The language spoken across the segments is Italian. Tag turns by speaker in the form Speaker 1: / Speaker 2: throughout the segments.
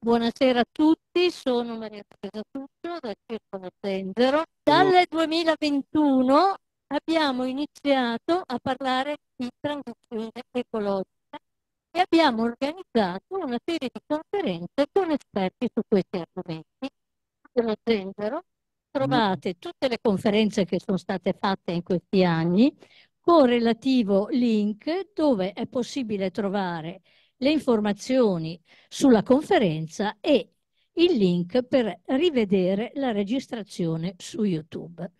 Speaker 1: Buonasera a tutti, sono Maria Teresa Tuccio da Circolo Tenzero. Dal 2021 abbiamo iniziato a parlare di transizione ecologica e abbiamo organizzato una serie di conferenze con esperti su questi argomenti. Dello Tenzero trovate tutte le conferenze che sono state fatte in questi anni con relativo link dove è possibile trovare le informazioni sulla conferenza e il link per rivedere la registrazione su YouTube.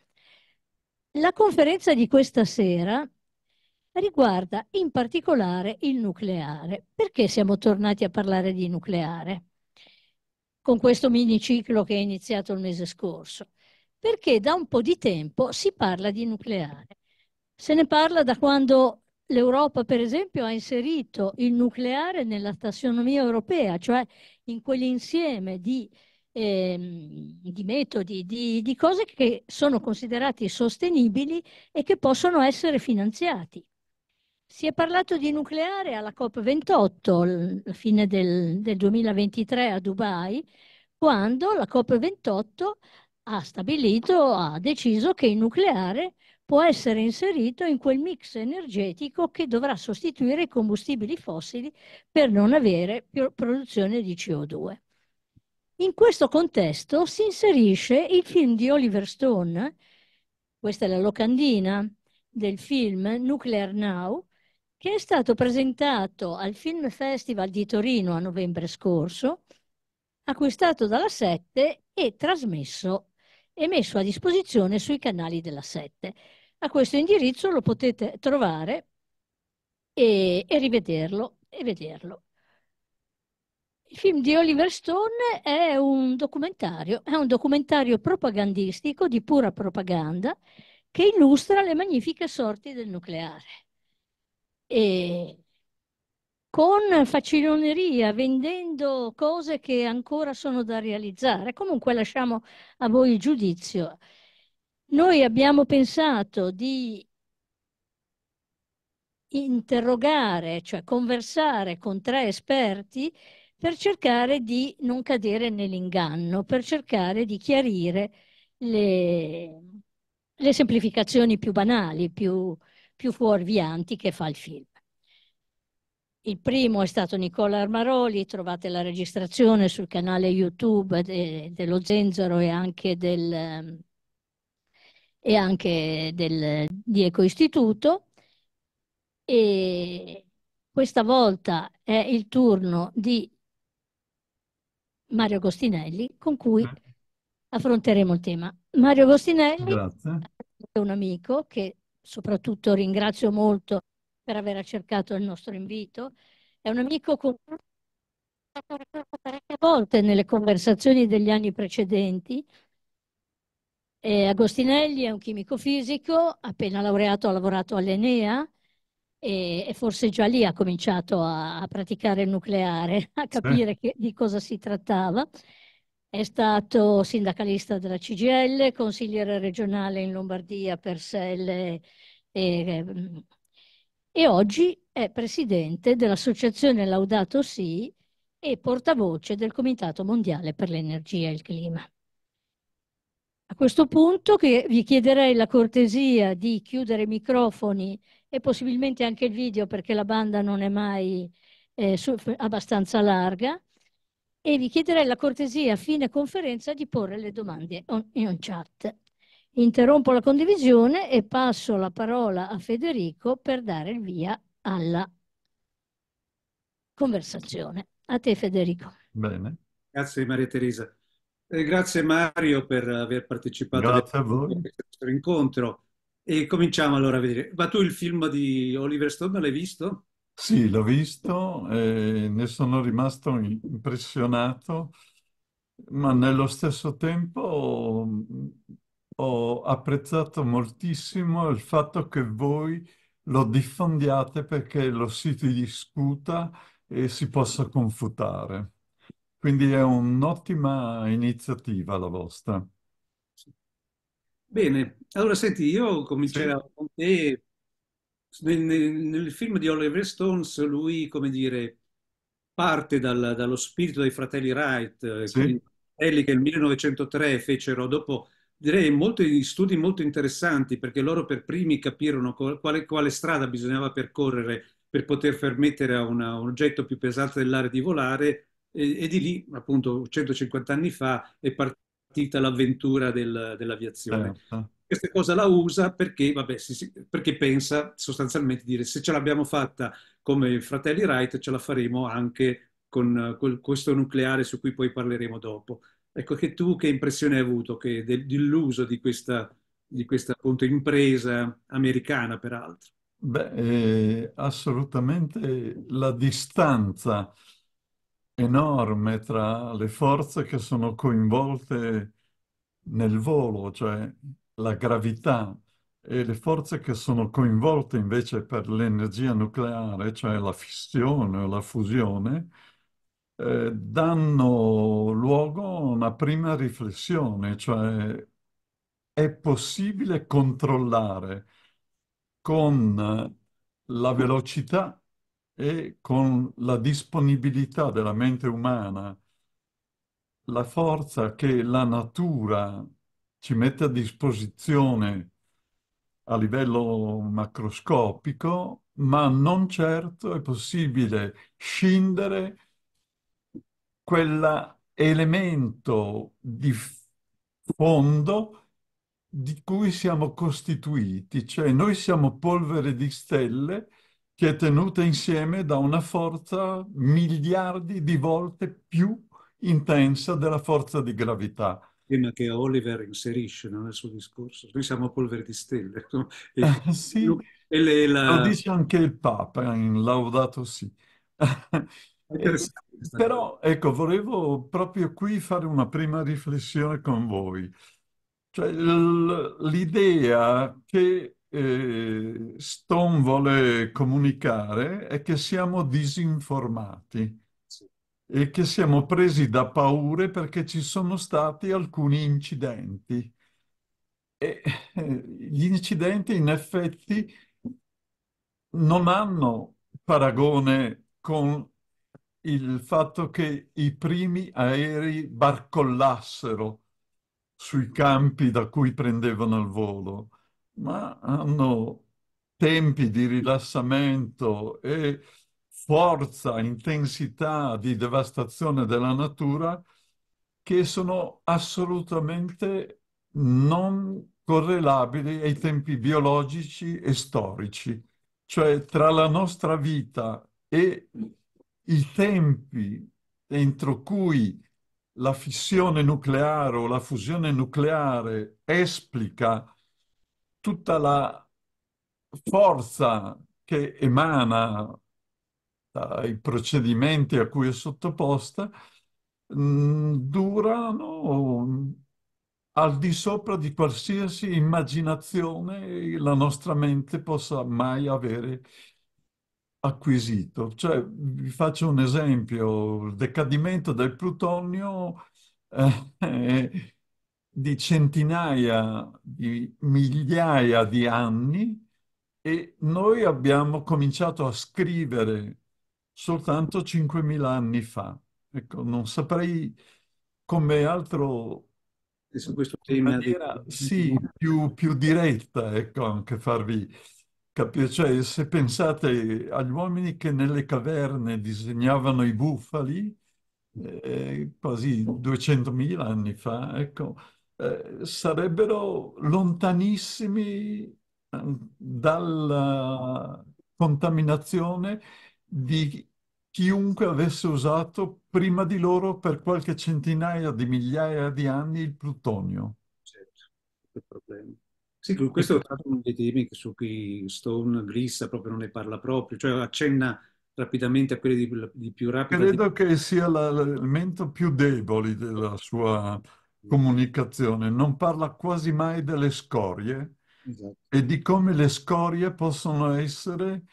Speaker 1: La conferenza di questa sera riguarda in particolare il nucleare. Perché siamo tornati a parlare di nucleare? Con questo miniciclo che è iniziato il mese scorso. Perché da un po' di tempo si parla di nucleare. Se ne parla da quando l'Europa, per esempio, ha inserito il nucleare nella tassonomia europea, cioè in quell'insieme di, eh, di metodi, di, di cose che sono considerati sostenibili e che possono essere finanziati. Si è parlato di nucleare alla COP28, alla fine del, del, 2023 a Dubai, quando la COP28 ha stabilito, ha deciso che il nucleare può essere inserito in quel mix energetico che dovrà sostituire i combustibili fossili per non avere più produzione di CO2. In questo contesto si inserisce il film di Oliver Stone, questa è la locandina del film Nuclear Now, che è stato presentato al Film Festival di Torino a novembre scorso, acquistato dalla 7 e trasmesso e messo a disposizione sui canali della 7. A questo indirizzo lo potete trovare e, e rivederlo. E vederlo. Il film di Oliver Stone è un documentario, è un documentario propagandistico di pura propaganda che illustra le magnifiche sorti del nucleare. E con faciloneria, vendendo cose che ancora sono da realizzare. Comunque lasciamo a voi il giudizio. Noi abbiamo pensato di interrogare, cioè conversare con tre esperti per cercare di non cadere nell'inganno, per cercare di chiarire le, le semplificazioni più banali, più, più fuorvianti che fa il film. Il primo è stato Nicola Armaroli, trovate la registrazione sul canale YouTube de, eh, dello Zenzero e anche del, e anche del, di Istituto. E questa volta è il turno di Mario Agostinelli, con cui mm. affronteremo il tema. Mario Agostinelli Grazie. è un amico che soprattutto ringrazio molto per aver accettato il nostro invito. È un amico con cui ho parlato parecchie volte nelle conversazioni degli anni precedenti, eh, Agostinelli è un chimico fisico, appena laureato ha lavorato all'Enea e, e forse già lì ha cominciato a, a praticare il nucleare, a capire che, di cosa si trattava. È stato sindacalista della CGL, consigliere regionale in Lombardia per Selle e, e oggi è presidente dell'associazione Laudato Si e portavoce del Comitato Mondiale per l'Energia e il Clima. A questo punto vi chiederei la cortesia di chiudere i microfoni e possibilmente anche il video perché la banda non è mai eh, su, abbastanza larga e vi chiederei la cortesia a fine conferenza di porre le domande on, in chat. Interrompo la condivisione e passo la parola a Federico per dare il via alla conversazione. A te Federico.
Speaker 2: Bene.
Speaker 3: Grazie Maria Teresa. Eh, grazie Mario per aver partecipato a voi. a questo incontro. E cominciamo allora a vedere. Ma tu il film di Oliver
Speaker 2: Stone l'hai visto? Sì, l'ho visto e ne sono rimasto impressionato, ma nello stesso tempo mm, ho apprezzato moltissimo il fatto che voi lo diffondiate perché lo si discuta e si possa confutare. Quindi è un'ottima iniziativa la vostra.
Speaker 3: Bene, allora senti, io comincerò sì. con te. Nel, nel, film di Oliver Stones lui, come dire, parte dal, dallo spirito dei fratelli Wright, eh, sì. fratelli che nel 1903 fecero dopo, direi, molti studi molto interessanti perché loro per primi capirono quale, quale strada bisognava percorrere per poter permettere a una, un oggetto più pesante dell'aria di volare e, e di lì, appunto, 150 anni fa è partita l'avventura del, dell'aviazione. Certo. Questa cosa la usa perché, vabbè, si, si, perché pensa sostanzialmente di dire se ce l'abbiamo fatta come fratelli Wright ce la faremo anche con, con questo nucleare su cui poi parleremo dopo. Ecco, che tu che impressione hai avuto che, de, dell'uso di questa, di questa appunto, impresa americana, peraltro?
Speaker 2: Beh, eh, assolutamente la distanza enorme tra le forze che sono coinvolte nel volo, cioè la gravità, e le forze che sono coinvolte invece per l'energia nucleare, cioè la fissione o la fusione, eh, danno luogo a una prima riflessione, cioè è possibile controllare con la velocità e con la disponibilità della mente umana, la forza che la natura ci mette a disposizione a livello macroscopico, ma non certo è possibile scindere quell'elemento di fondo di cui siamo costituiti, cioè noi siamo polvere di stelle che è tenuta insieme da una forza miliardi di volte più intensa della forza di gravità. Prima che Oliver inserisce nel suo discorso. Noi siamo polvere di stelle. E, ah, sì, e le, la... lo dice anche il Papa in Laudato Sì. Però ecco, volevo proprio qui fare una prima riflessione con voi. Cioè, l'idea che eh, Stone vuole comunicare è che siamo disinformati e che siamo presi da paure perché ci sono stati alcuni incidenti. E eh, gli incidenti in effetti non hanno paragone con il fatto che i primi aerei barcollassero sui campi da cui prendevano il volo ma hanno tempi di rilassamento e forza, intensità di devastazione della natura che sono assolutamente non correlabili ai tempi biologici e storici. Cioè tra la nostra vita e i tempi entro cui la fissione nucleare o la fusione nucleare esplica tutta la forza che emana dai procedimenti a cui è sottoposta mm, durano al di sopra di qualsiasi immaginazione la nostra mente possa mai avere acquisito. Cioè, vi faccio un esempio, il decadimento del plutonio eh, di centinaia di migliaia di anni e noi abbiamo cominciato a scrivere soltanto 5.000 anni fa. Ecco, non saprei come altro e su questo tema maniera, di... sì, più, più, diretta, ecco, anche farvi capire. Cioè, se pensate agli uomini che nelle caverne disegnavano i bufali, eh, quasi 200.000 anni fa, ecco, eh, sarebbero lontanissimi eh, dalla contaminazione di chiunque avesse usato prima di loro per qualche centinaia di migliaia di anni il plutonio. Certo, il problema.
Speaker 3: Sì, questo è uno dei temi su cui Stone Grissa proprio non ne parla proprio, cioè accenna rapidamente a quelli di, di più rapida. Credo
Speaker 2: di... che sia l'elemento più debole della sua comunicazione, non parla quasi mai delle scorie esatto. e di come le scorie possono essere,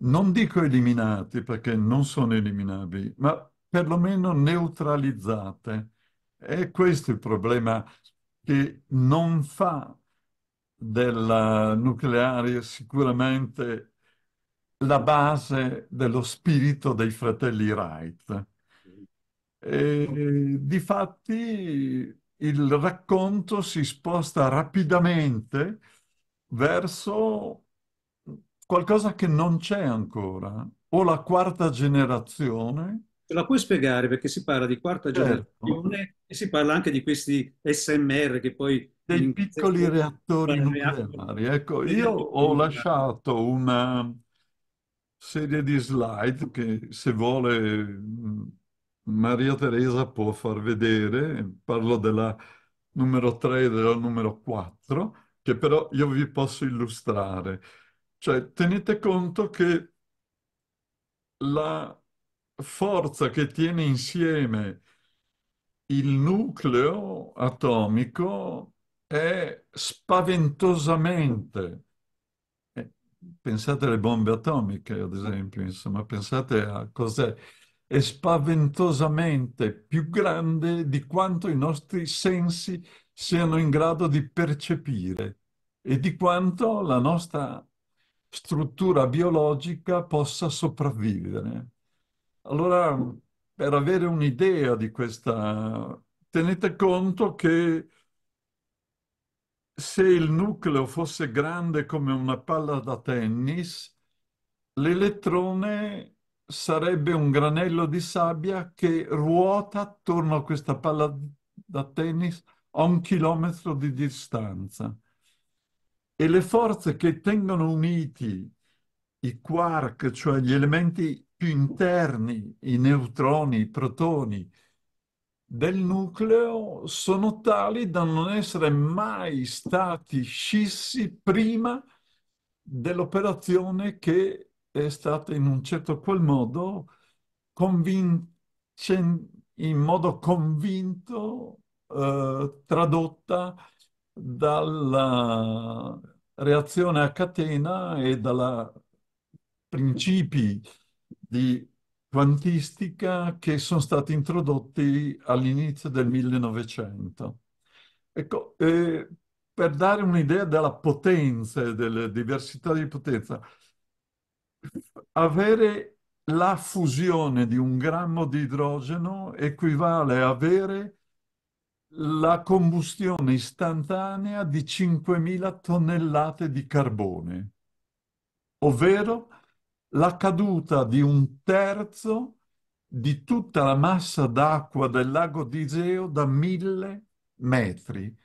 Speaker 2: non dico eliminate perché non sono eliminabili, ma perlomeno neutralizzate. E questo è il problema che non fa del nucleare sicuramente la base dello spirito dei fratelli Wright. E, difatti il racconto si sposta rapidamente verso qualcosa che non c'è ancora, o la quarta generazione.
Speaker 3: Ce la puoi spiegare perché si
Speaker 2: parla di quarta certo. generazione e si parla anche di questi SMR che poi... Dei piccoli reattori nucleari. Ecco, io ho lasciato una serie di slide che se vuole Maria Teresa può far vedere, parlo della numero 3 e della numero 4, che però io vi posso illustrare. Cioè, tenete conto che la forza che tiene insieme il nucleo atomico è spaventosamente. Eh, pensate alle bombe atomiche, ad esempio, insomma, pensate a cos'è è spaventosamente più grande di quanto i nostri sensi siano in grado di percepire e di quanto la nostra struttura biologica possa sopravvivere. Allora, per avere un'idea di questa, tenete conto che se il nucleo fosse grande come una palla da tennis, l'elettrone sarebbe un granello di sabbia che ruota attorno a questa palla da tennis a un chilometro di distanza. E le forze che tengono uniti i quark, cioè gli elementi più interni, i neutroni, i protoni del nucleo, sono tali da non essere mai stati scissi prima dell'operazione che è stata in un certo qual modo in modo convinto eh, tradotta dalla reazione a catena e dai principi di quantistica che sono stati introdotti all'inizio del 1900. Ecco, eh, per dare un'idea della potenza e delle diversità di potenza, avere la fusione di un grammo di idrogeno equivale a avere la combustione istantanea di 5.000 tonnellate di carbone, ovvero la caduta di un terzo di tutta la massa d'acqua del lago di d'Iseo da 1.000 metri.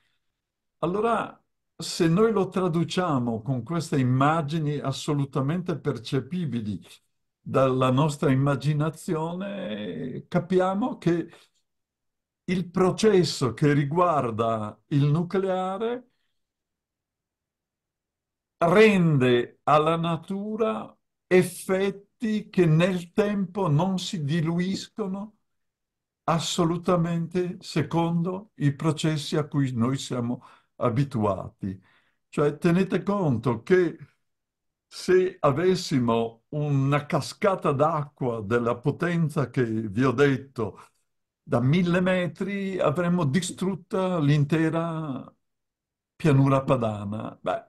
Speaker 2: Allora se noi lo traduciamo con queste immagini assolutamente percepibili dalla nostra immaginazione, capiamo che il processo che riguarda il nucleare rende alla natura effetti che nel tempo non si diluiscono assolutamente secondo i processi a cui noi siamo abituati abituati. Cioè, tenete conto che se avessimo una cascata d'acqua della potenza che vi ho detto da mille metri, avremmo distrutta l'intera pianura padana. Beh,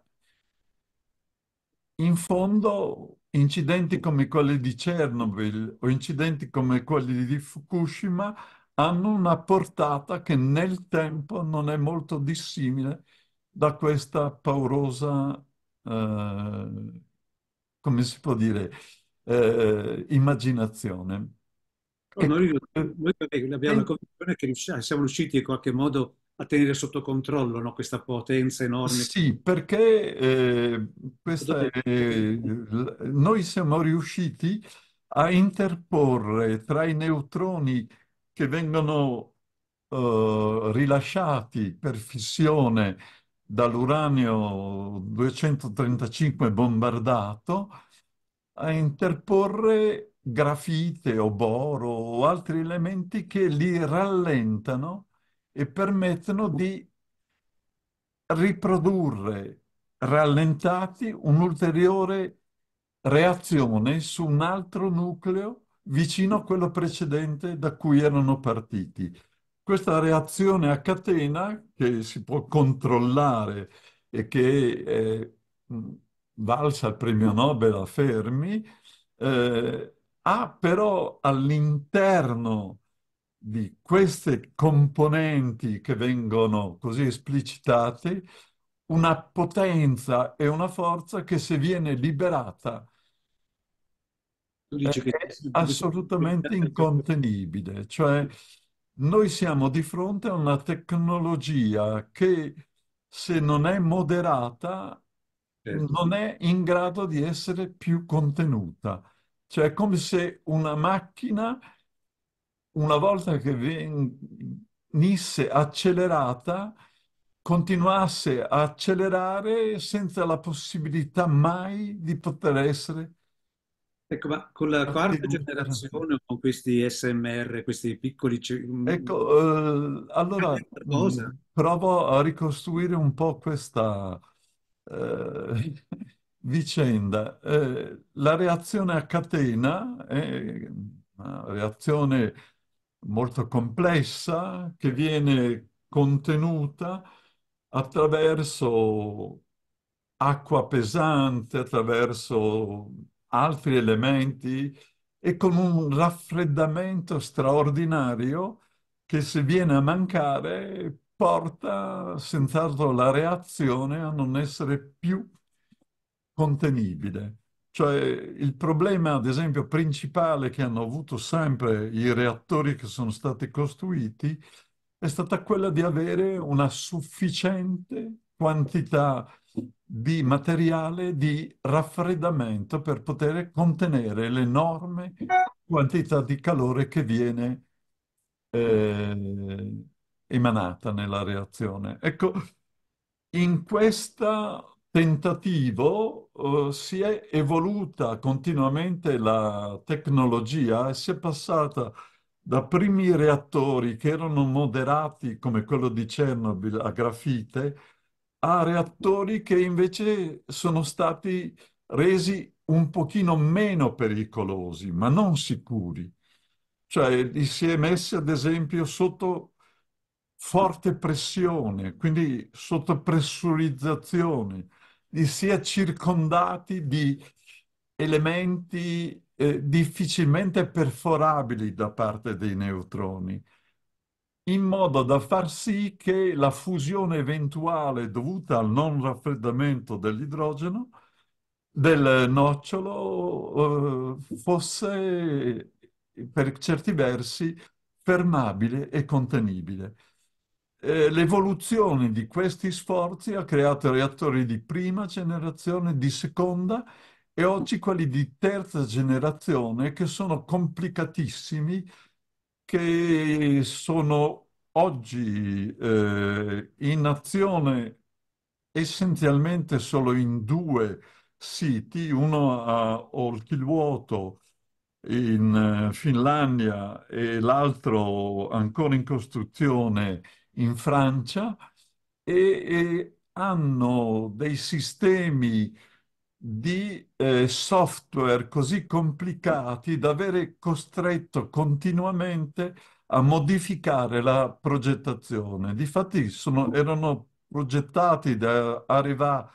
Speaker 2: in fondo incidenti come quelli di Chernobyl o incidenti come quelli di Fukushima hanno una portata che nel tempo non è molto dissimile da questa paurosa, eh, come si può dire, eh, immaginazione.
Speaker 3: No, eh, noi, noi abbiamo eh, la convinzione che eh, siamo riusciti in qualche modo a tenere sotto controllo no? questa potenza enorme.
Speaker 2: Sì, perché eh, questa, eh, noi siamo riusciti a interporre tra i neutroni che vengono eh, rilasciati per fissione dall'uranio 235 bombardato a interporre grafite o boro o altri elementi che li rallentano e permettono di riprodurre rallentati un'ulteriore reazione su un altro nucleo vicino a quello precedente da cui erano partiti. Questa reazione a catena che si può controllare e che è mm, valsa il premio Nobel a Fermi, eh, ha però all'interno di queste componenti che vengono così esplicitate una potenza e una forza che se viene liberata tu dici che... assolutamente incontenibile, cioè noi siamo di fronte a una tecnologia che se non è moderata certo. non è in grado di essere più contenuta. Cioè è come se una macchina, una volta che venisse accelerata, continuasse a accelerare senza la possibilità mai di poter essere
Speaker 3: Ecco, ma con la quarta eh. generazione o con questi SMR, questi piccoli... Mm,
Speaker 2: ecco, eh, allora mm, provo a ricostruire un po' questa eh, vicenda. Eh, la reazione a catena è una reazione molto complessa che viene contenuta attraverso acqua pesante, attraverso altri elementi e con un raffreddamento straordinario che se viene a mancare porta senz'altro la reazione a non essere più contenibile. Cioè il problema, ad esempio, principale che hanno avuto sempre i reattori che sono stati costruiti è stata quella di avere una sufficiente quantità di materiale di raffreddamento per poter contenere l'enorme quantità di calore che viene eh, emanata nella reazione. Ecco, in questo tentativo eh, si è evoluta continuamente la tecnologia e si è passata da primi reattori che erano moderati, come quello di Chernobyl, a grafite, a reattori che invece sono stati resi un pochino meno pericolosi, ma non sicuri. Cioè li si è messi ad esempio sotto forte pressione, quindi sotto pressurizzazione, li si è circondati di elementi eh, difficilmente perforabili da parte dei neutroni in modo da far sì che la fusione eventuale dovuta al non raffreddamento dell'idrogeno del nocciolo eh, fosse per certi versi fermabile e contenibile. Eh, l'evoluzione di questi sforzi ha creato reattori di prima generazione, di seconda e oggi quelli di terza generazione che sono complicatissimi che sono oggi eh, in azione essenzialmente solo in due siti, uno a Olkiluoto in eh, Finlandia e l'altro ancora in costruzione in Francia e, e hanno dei sistemi di eh, software così complicati da avere costretto continuamente a modificare la progettazione. Difatti sono, erano progettati da arrivare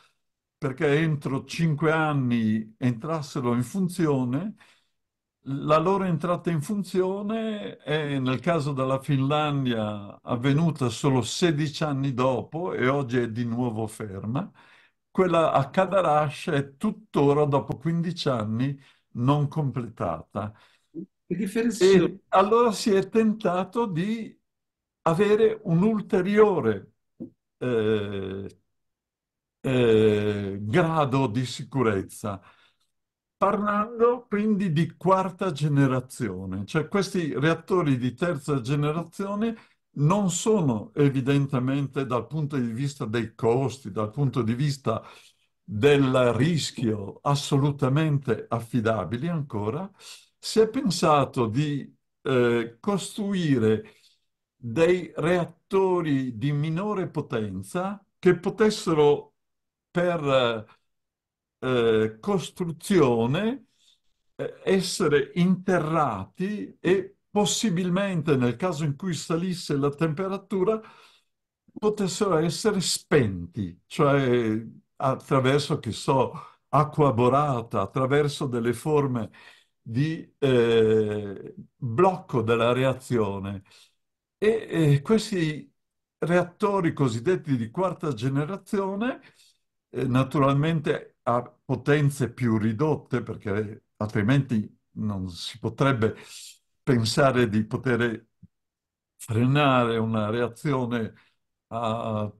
Speaker 2: perché entro cinque anni entrassero in funzione. La loro entrata in funzione è nel caso della Finlandia avvenuta solo 16 anni dopo e oggi è di nuovo ferma quella a Cadarache è tuttora, dopo 15 anni, non completata. E allora si è tentato di avere un'ulteriore eh, eh, grado di sicurezza, parlando quindi di quarta generazione, cioè questi reattori di terza generazione non sono evidentemente dal punto di vista dei costi, dal punto di vista del rischio assolutamente affidabili ancora, si è pensato di eh, costruire dei reattori di minore potenza che potessero per eh, costruzione eh, essere interrati e possibilmente nel caso in cui salisse la temperatura, potessero essere spenti, cioè attraverso, che so, acqua borata, attraverso delle forme di eh, blocco della reazione. E, e, questi reattori cosiddetti di quarta generazione, eh, naturalmente a potenze più ridotte, perché altrimenti non si potrebbe pensare di poter frenare una reazione a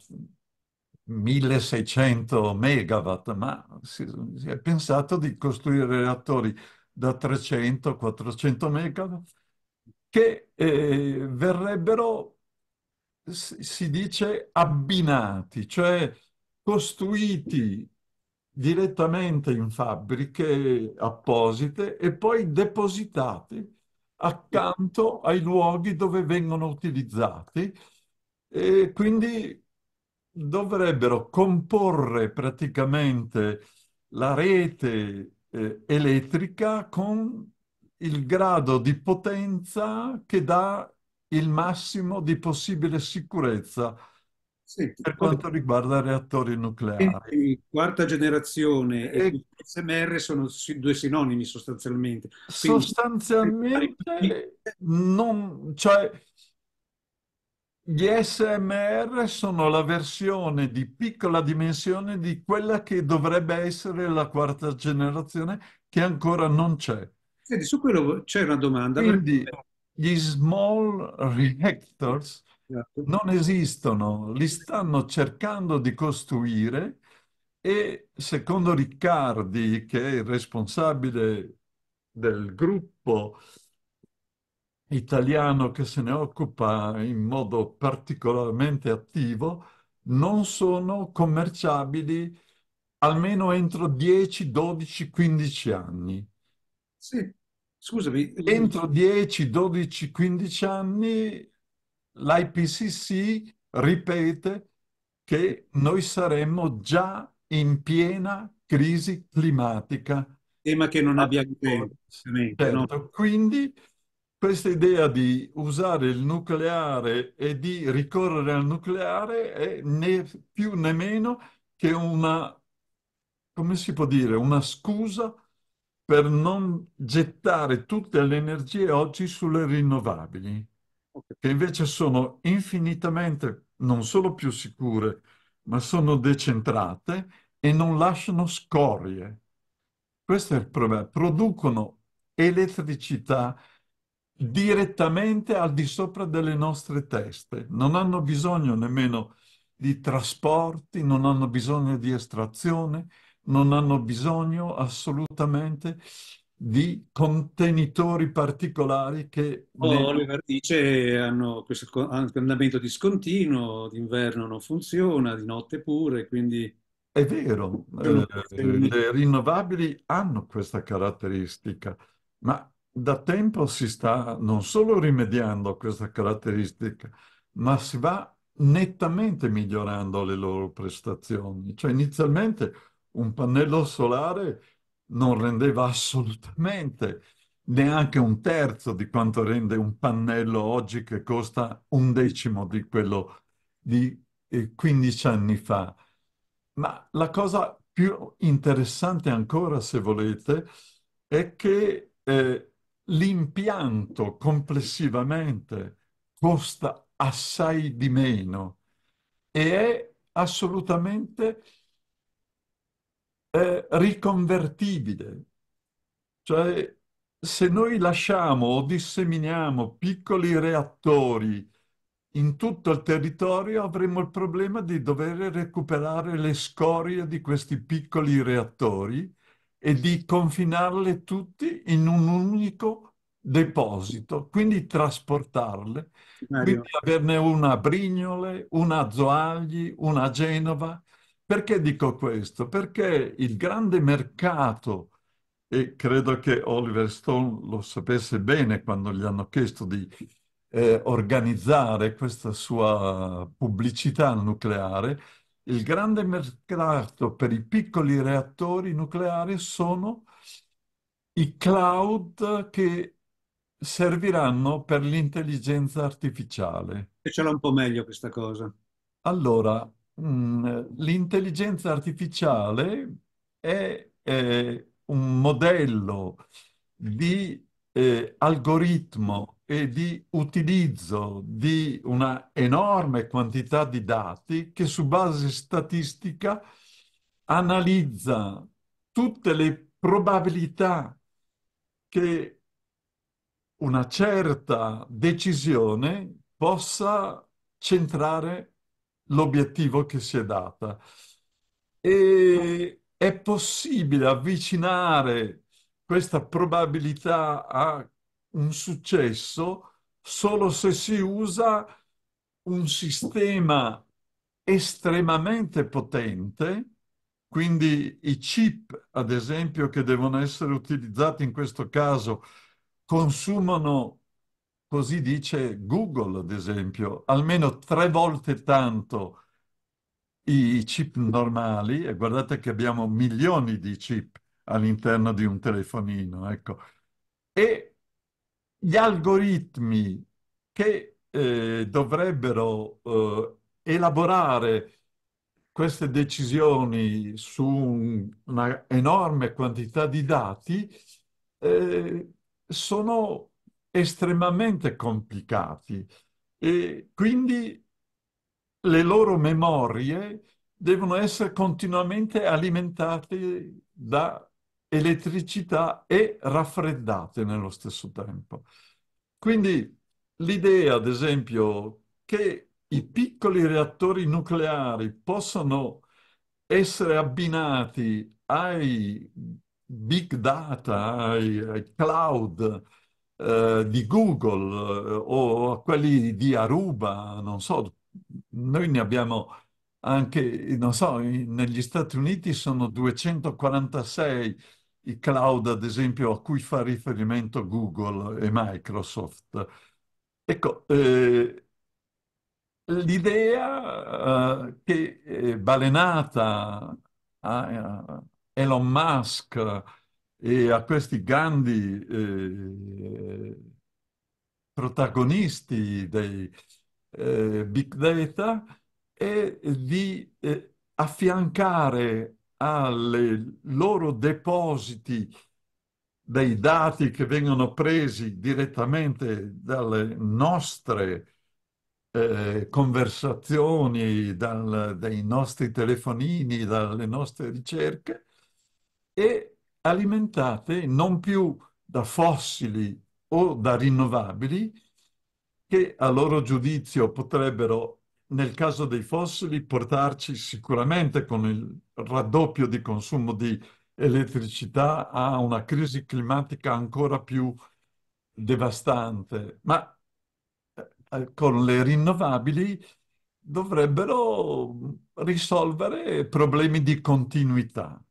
Speaker 2: 1600 megawatt, ma si, si è pensato di costruire reattori da 300-400 megawatt che eh, verrebbero, si dice, abbinati, cioè costruiti direttamente in fabbriche apposite e poi depositati accanto ai luoghi dove vengono utilizzati e quindi dovrebbero comporre praticamente la rete eh, elettrica con il grado di potenza che dà il massimo di possibile sicurezza Senti, per quanto riguarda reattori nucleari.
Speaker 3: Quarta generazione e, e eh. SMR sono due sinonimi sostanzialmente.
Speaker 2: Quindi, sostanzialmente non, cioè, gli SMR sono la versione di piccola dimensione di quella che dovrebbe essere la quarta generazione che ancora non c'è. Senti, su quello c'è una domanda. Quindi gli small reactors Certo. non esistono, li stanno cercando di costruire e secondo Riccardi, che è il responsabile del gruppo italiano che se ne occupa in modo particolarmente attivo, non sono commerciabili almeno entro 10, 12, 15 anni. Sì, scusami. Entro 10, 12, 15 anni l'IPCC ripete che noi saremmo già in piena crisi climatica. Tema che non abbiamo tempo. Certo. No? Certo. Quindi questa idea di usare il nucleare e di ricorrere al nucleare è né più né meno che una, come si può dire, una scusa per non gettare tutte le energie oggi sulle rinnovabili che invece sono infinitamente non solo più sicure, ma sono decentrate e non lasciano scorie. Questo è il problema. Producono elettricità direttamente al di sopra delle nostre teste. Non hanno bisogno nemmeno di trasporti, non hanno bisogno di estrazione, non hanno bisogno assolutamente di contenitori particolari che... Oh, le... le
Speaker 3: vertice hanno questo andamento discontinuo, d'inverno non funziona, di notte pure, quindi...
Speaker 2: È vero, eh, le rinnovabili hanno questa caratteristica, ma da tempo si sta non solo rimediando questa caratteristica, ma si va nettamente migliorando le loro prestazioni. Cioè inizialmente un pannello solare non rendeva assolutamente neanche un terzo di quanto rende un pannello oggi che costa un decimo di quello di 15 eh, anni fa. Ma la cosa più interessante ancora, se volete, è che eh, l'impianto complessivamente costa assai di meno e è assolutamente è riconvertibile. Cioè, se noi lasciamo o disseminiamo piccoli reattori in tutto il territorio, avremo il problema di dover recuperare le scorie di questi piccoli reattori e di confinarle tutti in un unico deposito, quindi trasportarle, Mario. quindi averne una a Brignole, una a Zoagli, una a Genova perché dico questo? Perché il grande mercato, e credo che Oliver Stone lo sapesse bene quando gli hanno chiesto di eh, organizzare questa sua pubblicità nucleare, il grande mercato per i piccoli reattori nucleari sono i cloud che serviranno per l'intelligenza artificiale. E ce l'ho un po' meglio questa cosa. Allora, Mm, l'intelligenza artificiale è, è, un modello di eh, algoritmo e di utilizzo di una enorme quantità di dati che su base statistica analizza tutte le probabilità che una certa decisione possa centrare l'obiettivo che si è data. E è possibile avvicinare questa probabilità a un successo solo se si usa un sistema estremamente potente, quindi i chip, ad esempio, che devono essere utilizzati in questo caso, consumano Così dice Google, ad esempio, almeno tre volte tanto i chip normali, e guardate che abbiamo milioni di chip all'interno di un telefonino, ecco. E gli algoritmi che eh, dovrebbero eh, elaborare queste decisioni su un, una enorme quantità di dati eh, sono estremamente complicati e quindi le loro memorie devono essere continuamente alimentate da elettricità e raffreddate nello stesso tempo. Quindi l'idea, ad esempio, che i piccoli reattori nucleari possano essere abbinati ai big data, ai, ai cloud, eh, di Google eh, o a quelli di Aruba, non so, noi ne abbiamo anche, non so, negli Stati Uniti sono 246 i cloud, ad esempio, a cui fa riferimento Google e Microsoft. Ecco, eh, l'idea eh, che è balenata a eh, Elon Musk e a questi grandi eh, protagonisti dei eh, big data e di eh, affiancare ai loro depositi dei dati che vengono presi direttamente dalle nostre eh, conversazioni, dai nostri telefonini, dalle nostre ricerche e alimentate non più da fossili o da rinnovabili, che a loro giudizio potrebbero, nel caso dei fossili, portarci sicuramente con il raddoppio di consumo di elettricità a una crisi climatica ancora più devastante, ma eh, eh, con le rinnovabili dovrebbero risolvere problemi di continuità.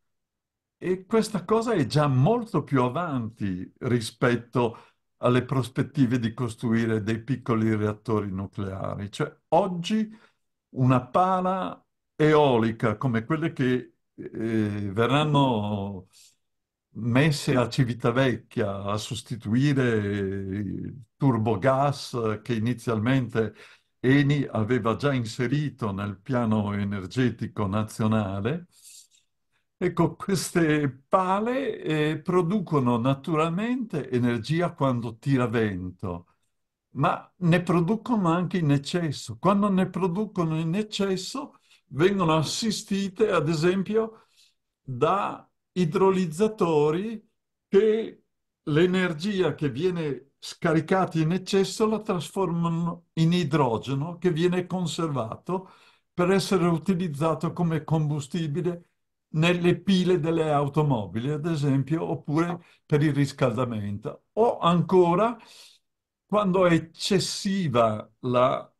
Speaker 2: E questa cosa è già molto più avanti rispetto alle prospettive di costruire dei piccoli reattori nucleari. Cioè, oggi una pala eolica come quelle che eh, verranno messe a Civitavecchia a sostituire il turbogas che inizialmente Eni aveva già inserito nel piano energetico nazionale, Ecco, queste pale eh, producono naturalmente energia quando tira vento, ma ne producono anche in eccesso. Quando ne producono in eccesso vengono assistite, ad esempio, da idrolizzatori che l'energia che viene scaricata in eccesso la trasformano in idrogeno che viene conservato per essere utilizzato come combustibile nelle pile delle automobili, ad esempio, oppure per il riscaldamento, o ancora quando è eccessiva la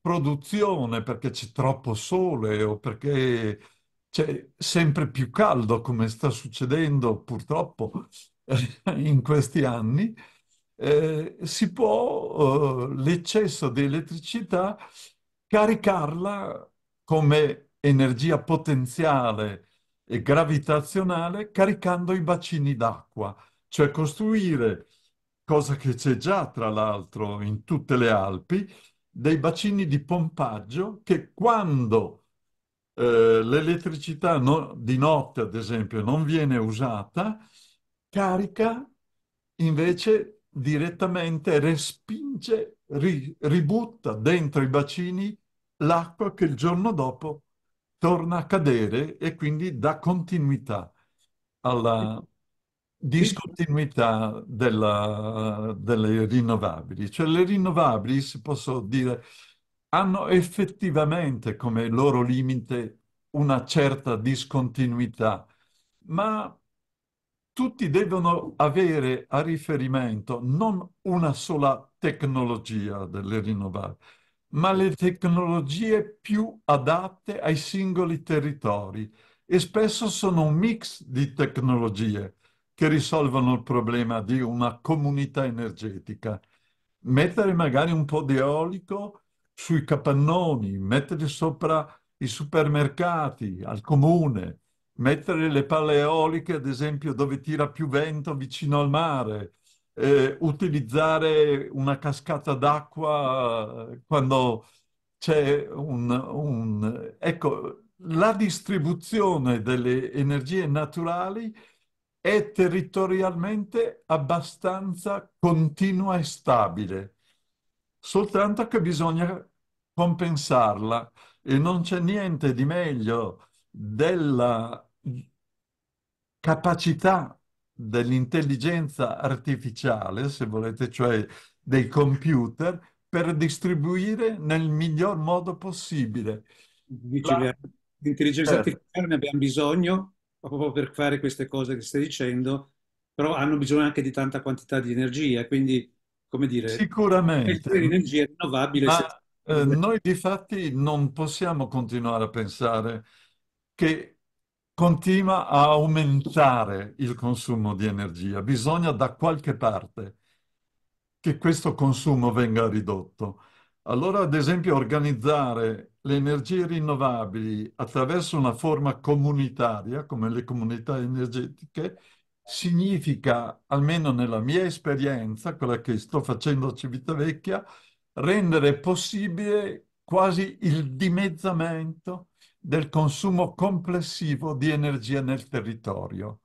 Speaker 2: produzione perché c'è troppo sole o perché c'è sempre più caldo, come sta succedendo purtroppo in questi anni, eh, si può eh, l'eccesso di elettricità caricarla come energia potenziale e gravitazionale caricando i bacini d'acqua, cioè costruire, cosa che c'è già tra l'altro in tutte le Alpi, dei bacini di pompaggio che quando eh, l'elettricità no, di notte, ad esempio, non viene usata, carica invece direttamente, respinge, ri, ributta dentro i bacini l'acqua che il giorno dopo torna a cadere e quindi dà continuità alla discontinuità della, delle rinnovabili. Cioè le rinnovabili, si posso dire, hanno effettivamente come loro limite una certa discontinuità, ma tutti devono avere a riferimento non una sola tecnologia delle rinnovabili, ma le tecnologie più adatte ai singoli territori e spesso sono un mix di tecnologie che risolvono il problema di una comunità energetica. Mettere magari un po' di eolico sui capannoni, mettere sopra i supermercati, al comune, mettere le palle eoliche, ad esempio, dove tira più vento vicino al mare, eh, utilizzare una cascata d'acqua eh, quando c'è un, un... Ecco, la distribuzione delle energie naturali è territorialmente abbastanza continua e stabile, soltanto che bisogna compensarla e non c'è niente di meglio della capacità dell'intelligenza artificiale, se volete, cioè dei computer, per distribuire nel miglior modo possibile. Dici, La... L'intelligenza certo. artificiale ne abbiamo
Speaker 3: bisogno proprio per fare queste cose che stai dicendo, però hanno bisogno anche di tanta
Speaker 2: quantità di energia, quindi, come dire... Sicuramente. L'energia rinnovabile... Ma, se... eh, noi di fatti non possiamo continuare a pensare che continua a aumentare il consumo di energia. Bisogna da qualche parte che questo consumo venga ridotto. Allora, ad esempio, organizzare le energie rinnovabili attraverso una forma comunitaria, come le comunità energetiche, significa, almeno nella mia esperienza, quella che sto facendo a Civitavecchia, rendere possibile quasi il dimezzamento del consumo complessivo di energia nel territorio.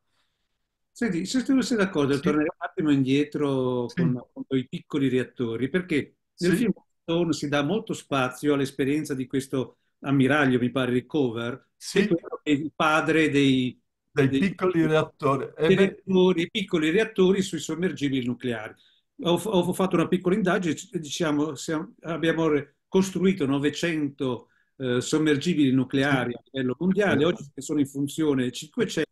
Speaker 2: Senti, se tu sei d'accordo, sì. tornerò un attimo
Speaker 3: indietro sì. con, con, i piccoli reattori, perché nel sì. film Stone si dà molto spazio all'esperienza di questo ammiraglio, mi pare, Ricover, sì. che è il padre dei, dei, dei
Speaker 2: piccoli dei, reattori. Dei
Speaker 3: reattori, piccoli reattori sui sommergibili nucleari. Ho, ho fatto una piccola indagine, diciamo, siamo, abbiamo costruito 900 eh, sommergibili nucleari a livello mondiale, oggi che sono in funzione 500,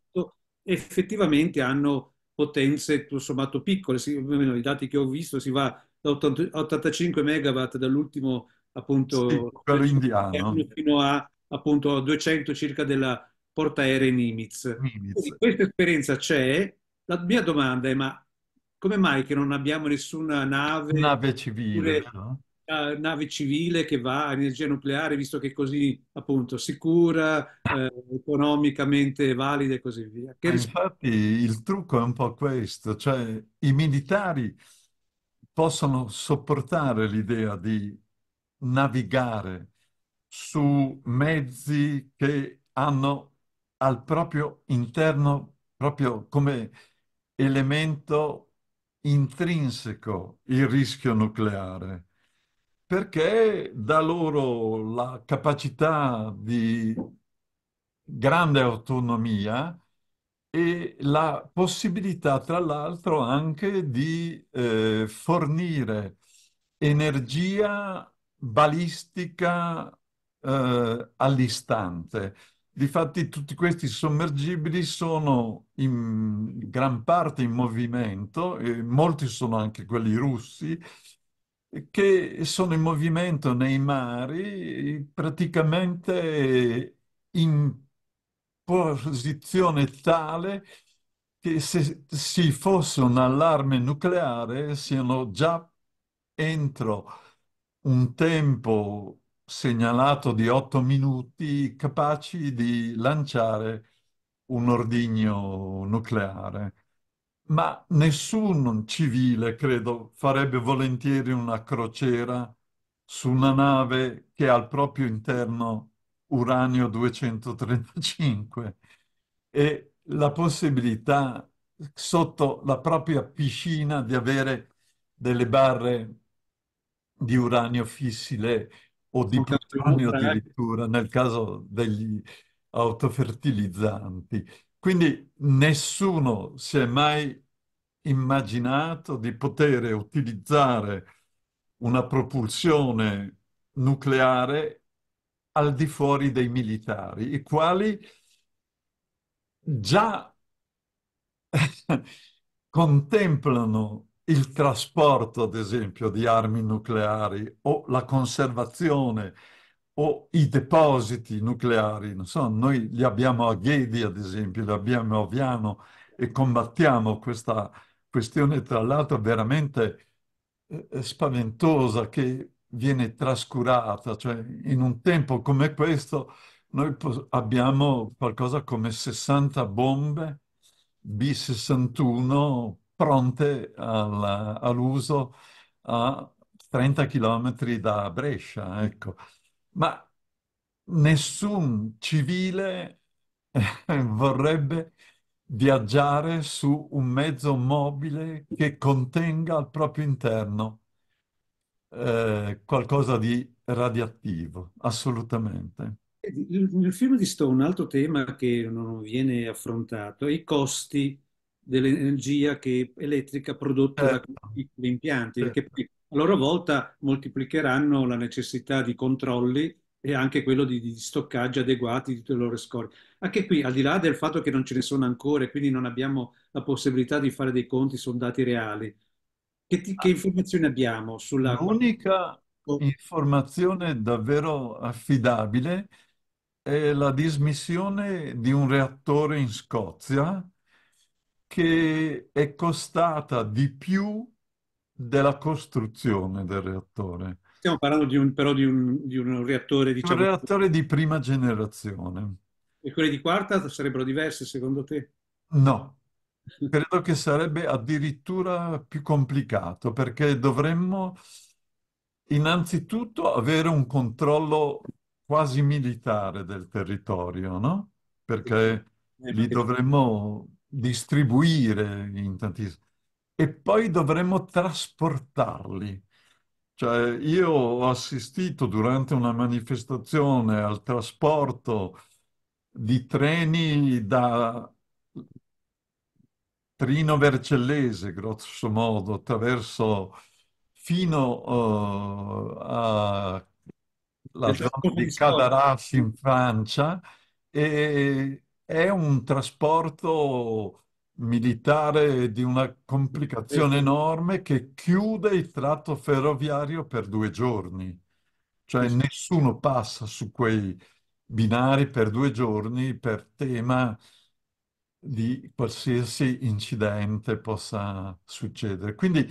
Speaker 3: effettivamente hanno potenze tutto sommato piccole, si, almeno i dati che ho visto si va da 85 megawatt dall'ultimo appunto
Speaker 2: sì, quello indiano
Speaker 3: fino a appunto 200 circa della portaerei Nimitz. Nimitz. Quindi questa esperienza c'è, la mia domanda è ma come mai che non abbiamo nessuna nave, nave civile, oppure, no? uh, nave civile che va a energia nucleare, visto che è così appunto sicura, ah. eh, economicamente valida e così via. Che
Speaker 2: Infatti il trucco è un po' questo, cioè i militari possono sopportare l'idea di navigare su mezzi che hanno al proprio interno, proprio come elemento intrinseco il rischio nucleare perché dà loro la capacità di grande autonomia e la possibilità, tra l'altro, anche di eh, fornire energia balistica eh, all'istante. Difatti tutti questi sommergibili sono in gran parte in movimento, molti sono anche quelli russi, che sono in movimento nei mari praticamente in posizione tale che se ci fosse un allarme nucleare siano già entro un tempo segnalato di otto minuti capaci di lanciare un ordigno nucleare ma nessun civile, credo, farebbe volentieri una crociera su una nave che ha al proprio interno uranio 235 e la possibilità sotto la propria piscina di avere delle barre di uranio fissile o di plutonio addirittura nel caso degli autofertilizzanti. Quindi nessuno si è mai immaginato di poter utilizzare una propulsione nucleare al di fuori dei militari, i quali già contemplano il trasporto, ad esempio, di armi nucleari o la conservazione o i depositi nucleari. So, noi li abbiamo a Ghedi, ad esempio, li abbiamo a Viano e combattiamo questa questione, tra l'altro, veramente eh, eh, spaventosa che viene trascurata. Cioè, in un tempo come questo noi abbiamo qualcosa come 60 bombe B61 pronte all'uso a 30 km da Brescia, ecco. Ma nessun civile eh, vorrebbe viaggiare su un mezzo mobile che contenga al proprio interno eh, qualcosa di radioattivo, assolutamente.
Speaker 3: Nel film di Stone, un altro tema che non viene affrontato è i costi dell'energia che, elettrica prodotta certo. da questi impianti, certo. perché poi a loro volta moltiplicheranno la necessità di controlli e anche quello di, di stoccaggi adeguati di tutte le loro scorie. Anche qui, al di là del fatto che non ce ne sono ancora e quindi non abbiamo la possibilità di fare dei conti su dati reali,
Speaker 2: che, ti, che ah. informazioni abbiamo sulla... L'unica oh. informazione davvero affidabile è la dismissione di un reattore in Scozia che è costata di più della costruzione del reattore. Stiamo parlando di un, però di un,
Speaker 3: di un reattore, diciamo... Un
Speaker 2: reattore di prima generazione.
Speaker 3: E quelli di quarta sarebbero
Speaker 2: diverse, secondo te? No, credo che sarebbe addirittura più complicato, perché dovremmo innanzitutto avere un controllo quasi militare del territorio, no? Perché eh, li dovremmo distribuire in tantissimi e poi dovremmo trasportarli. Cioè, io ho assistito durante una manifestazione al trasporto di treni da Trino Vercellese, grosso modo, attraverso fino uh, a la esatto, zona di Cadaras in Francia e è un trasporto militare di una complicazione enorme che chiude il tratto ferroviario per due giorni. Cioè nessuno passa su quei binari per due giorni per tema di qualsiasi incidente possa succedere. Quindi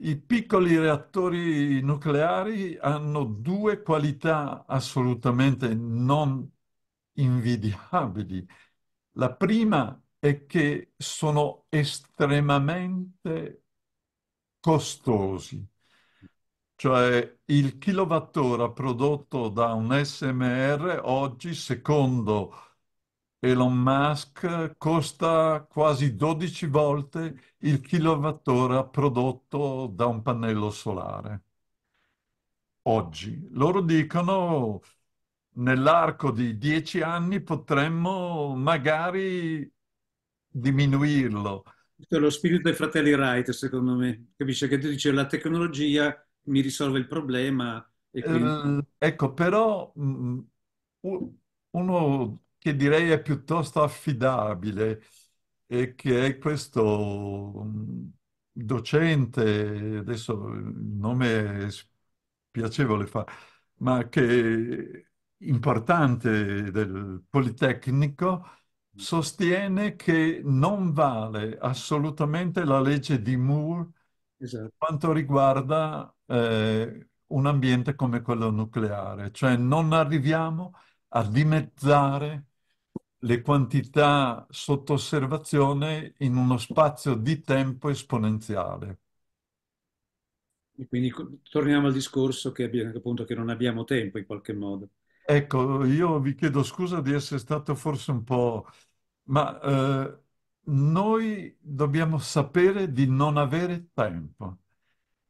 Speaker 2: i piccoli reattori nucleari hanno due qualità assolutamente non invidiabili. La prima è che sono estremamente costosi. Cioè il kilowattora prodotto da un SMR oggi, secondo Elon Musk, costa quasi 12 volte il kilowattora prodotto da un pannello solare. Oggi. Loro dicono nell'arco di 10 anni potremmo magari diminuirlo. Questo lo spirito dei fratelli Wright, secondo
Speaker 3: me. capisce che tu dici la tecnologia mi risolve il problema. Quindi...
Speaker 2: Eh, ecco, però mm, mm, uno che direi è piuttosto affidabile e che è questo mm, docente, adesso il nome è piacevole fa, ma che è importante del Politecnico, sostiene che non vale assolutamente la legge di Moore esatto. quanto riguarda eh, un ambiente come quello nucleare, cioè non arriviamo a dimezzare le quantità sotto osservazione in uno spazio di tempo esponenziale.
Speaker 3: E quindi torniamo al discorso che, abbiamo, appunto, che non abbiamo
Speaker 2: tempo in qualche modo. Ecco, io vi chiedo scusa di essere stato forse un po' ma eh, noi dobbiamo sapere di non avere tempo.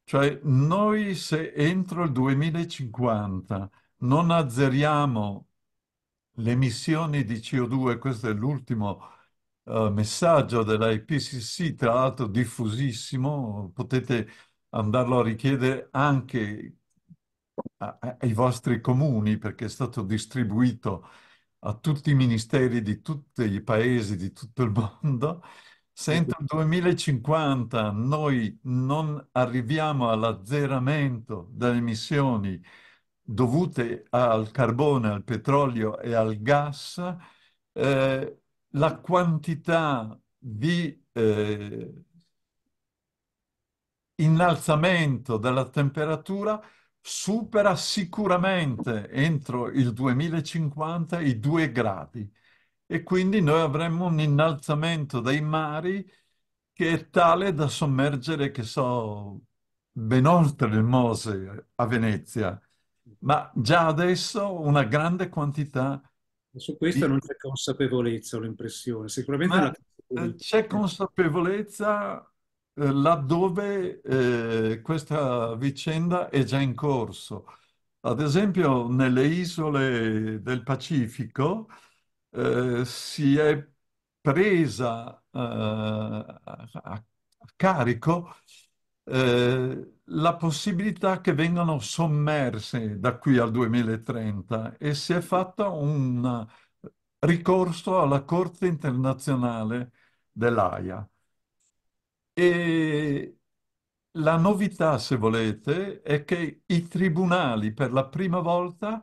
Speaker 2: Cioè noi se entro il 2050 non azzeriamo le emissioni di CO2, questo è l'ultimo eh, messaggio dell'IPCC, tra l'altro diffusissimo, potete andarlo a richiedere anche ai vostri comuni perché è stato distribuito a tutti i ministeri di tutti i paesi di tutto il mondo, se entro il 2050 noi non arriviamo all'azzeramento delle emissioni dovute al carbone, al petrolio e al gas, eh, la quantità di eh, innalzamento della temperatura supera sicuramente entro il 2050 i due gradi e quindi noi avremmo un innalzamento dei mari che è tale da sommergere, che so, ben oltre il Mose a Venezia, ma già adesso una grande quantità. Su questo di... non c'è consapevolezza, ho l'impressione, sicuramente... Eh, c'è consapevolezza eh, laddove eh, questa vicenda è già in corso. Ad esempio nelle isole del Pacifico eh, si è presa eh, a carico eh, la possibilità che vengano sommerse da qui al 2030 e si è fatto un ricorso alla Corte internazionale dell'AIA. E la novità, se volete, è che i tribunali per la prima volta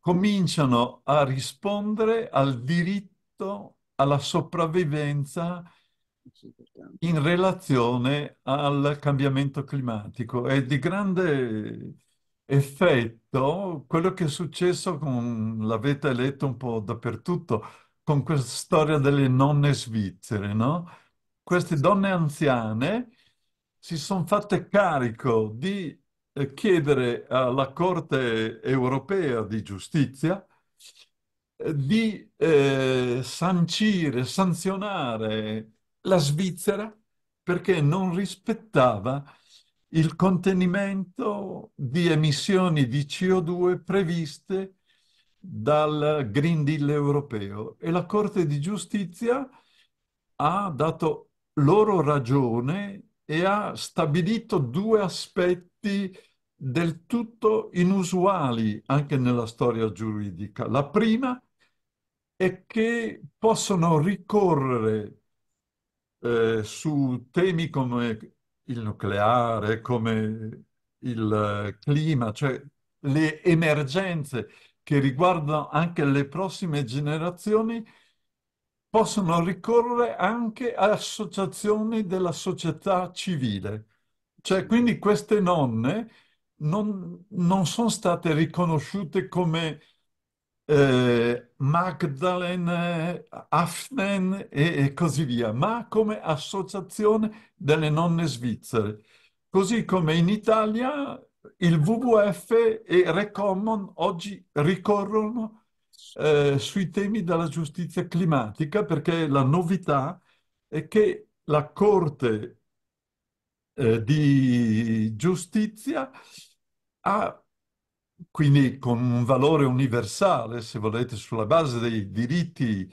Speaker 2: cominciano a rispondere al diritto alla sopravvivenza in relazione al cambiamento climatico. È di grande effetto quello che è successo con, l'avete letto un po' dappertutto, con questa storia delle nonne svizzere, no? queste donne anziane si sono fatte carico di eh, chiedere alla Corte europea di giustizia eh, di eh, sancire, sanzionare la Svizzera perché non rispettava il contenimento di emissioni di CO2 previste dal Green Deal europeo e la Corte di giustizia ha dato loro ragione e ha stabilito due aspetti del tutto inusuali anche nella storia giuridica. La prima è che possono ricorrere eh, su temi come il nucleare, come il eh, clima, cioè le emergenze che riguardano anche le prossime generazioni, possono ricorrere anche a associazioni della società civile. Cioè, quindi queste nonne non, non sono state riconosciute come eh, Magdalene, Afnen e, e così via, ma come associazione delle nonne svizzere. Così come in Italia il WWF e Recommon oggi ricorrono eh, sui temi della giustizia climatica perché la novità è che la Corte eh, di giustizia ha quindi con un valore universale, se volete, sulla base dei diritti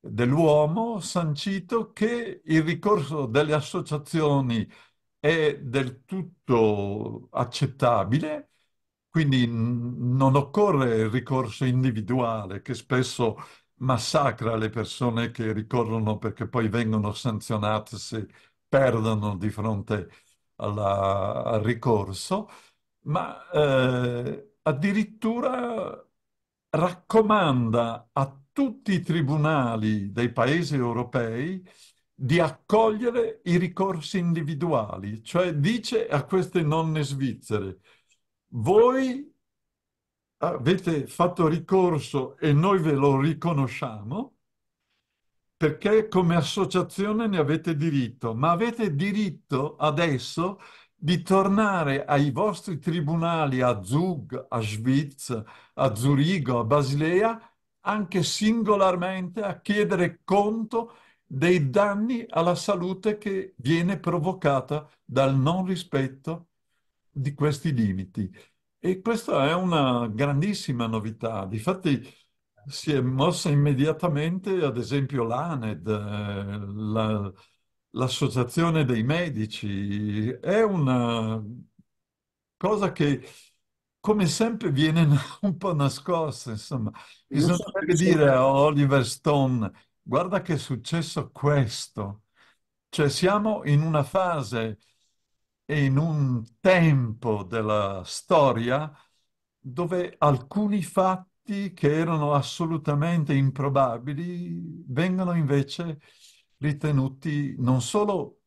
Speaker 2: dell'uomo, sancito che il ricorso delle associazioni è del tutto accettabile quindi non occorre il ricorso individuale che spesso massacra le persone che ricorrono perché poi vengono sanzionate se perdono di fronte alla, al ricorso, ma eh, addirittura raccomanda a tutti i tribunali dei paesi europei di accogliere i ricorsi individuali, cioè dice a queste nonne svizzere, voi avete fatto ricorso e noi ve lo riconosciamo perché come associazione ne avete diritto, ma avete diritto adesso di tornare ai vostri tribunali a Zug, a Schwitz, a Zurigo, a Basilea, anche singolarmente a chiedere conto dei danni alla salute che viene provocata dal non rispetto di questi limiti. E questa è una grandissima novità. Difatti si è mossa immediatamente, ad esempio, l'ANED, eh, la, l'Associazione dei Medici. È una cosa che, come sempre, viene un po' nascosta. Insomma, bisognerebbe dire a Oliver Stone, guarda che è successo questo. Cioè, siamo in una fase e in un tempo della storia dove alcuni fatti che erano assolutamente improbabili vengono invece ritenuti non solo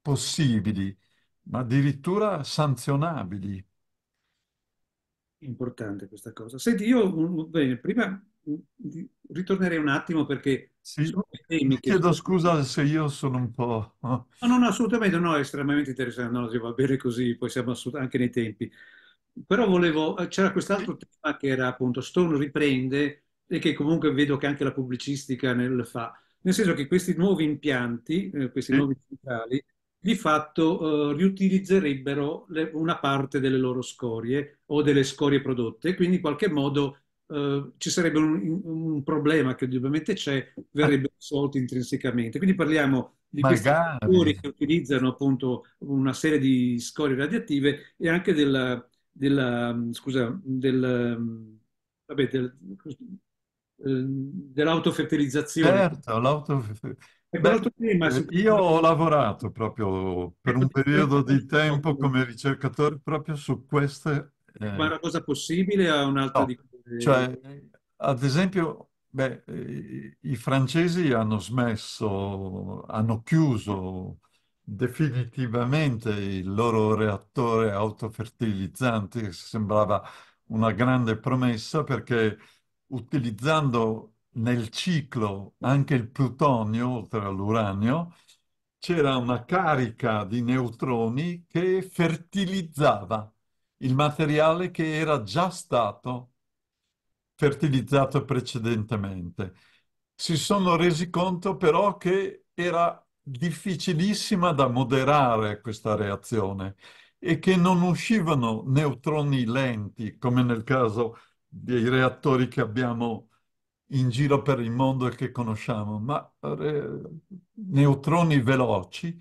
Speaker 2: possibili, ma addirittura sanzionabili. Importante
Speaker 3: questa cosa. Senti,
Speaker 2: io mm, bene, prima mm, ritornerei un attimo perché
Speaker 3: sì. Chiedo scusa se io sono un po'... No, no, assolutamente no, è estremamente interessante, no, va bene così, poi siamo anche nei tempi. Però volevo, eh, c'era quest'altro tema che era appunto Stone riprende e che comunque vedo che anche la pubblicistica nel fa, nel senso che questi nuovi impianti, eh, questi sì. nuovi centrali, di fatto eh, riutilizzerebbero le, una parte delle loro scorie o delle scorie prodotte, quindi in qualche modo eh, ci sarebbe un, un, problema che ovviamente c'è, verrebbe risolto intrinsecamente. Quindi parliamo di Magari. questi fattori che utilizzano appunto una serie di scorie radioattive e anche della, della scusa,
Speaker 2: del, vabbè, del, eh,
Speaker 3: dell'autofertilizzazione. Certo,
Speaker 2: ecco, l'autofertilizzazione. Beh, io ho lavorato proprio per un periodo di tempo come ricercatore proprio su queste... Eh... Ma è una
Speaker 3: cosa possibile a un'altra no. di cioè,
Speaker 2: ad esempio, beh, i francesi hanno smesso, hanno chiuso definitivamente il loro reattore autofertilizzante, che sembrava una grande promessa perché utilizzando nel ciclo anche il plutonio, oltre all'uranio, c'era una carica di neutroni che fertilizzava il materiale che era già stato fertilizzato precedentemente. Si sono resi conto però che era difficilissima da moderare questa reazione e che non uscivano neutroni lenti, come nel caso dei reattori che abbiamo in giro per il mondo e che conosciamo, ma eh, neutroni veloci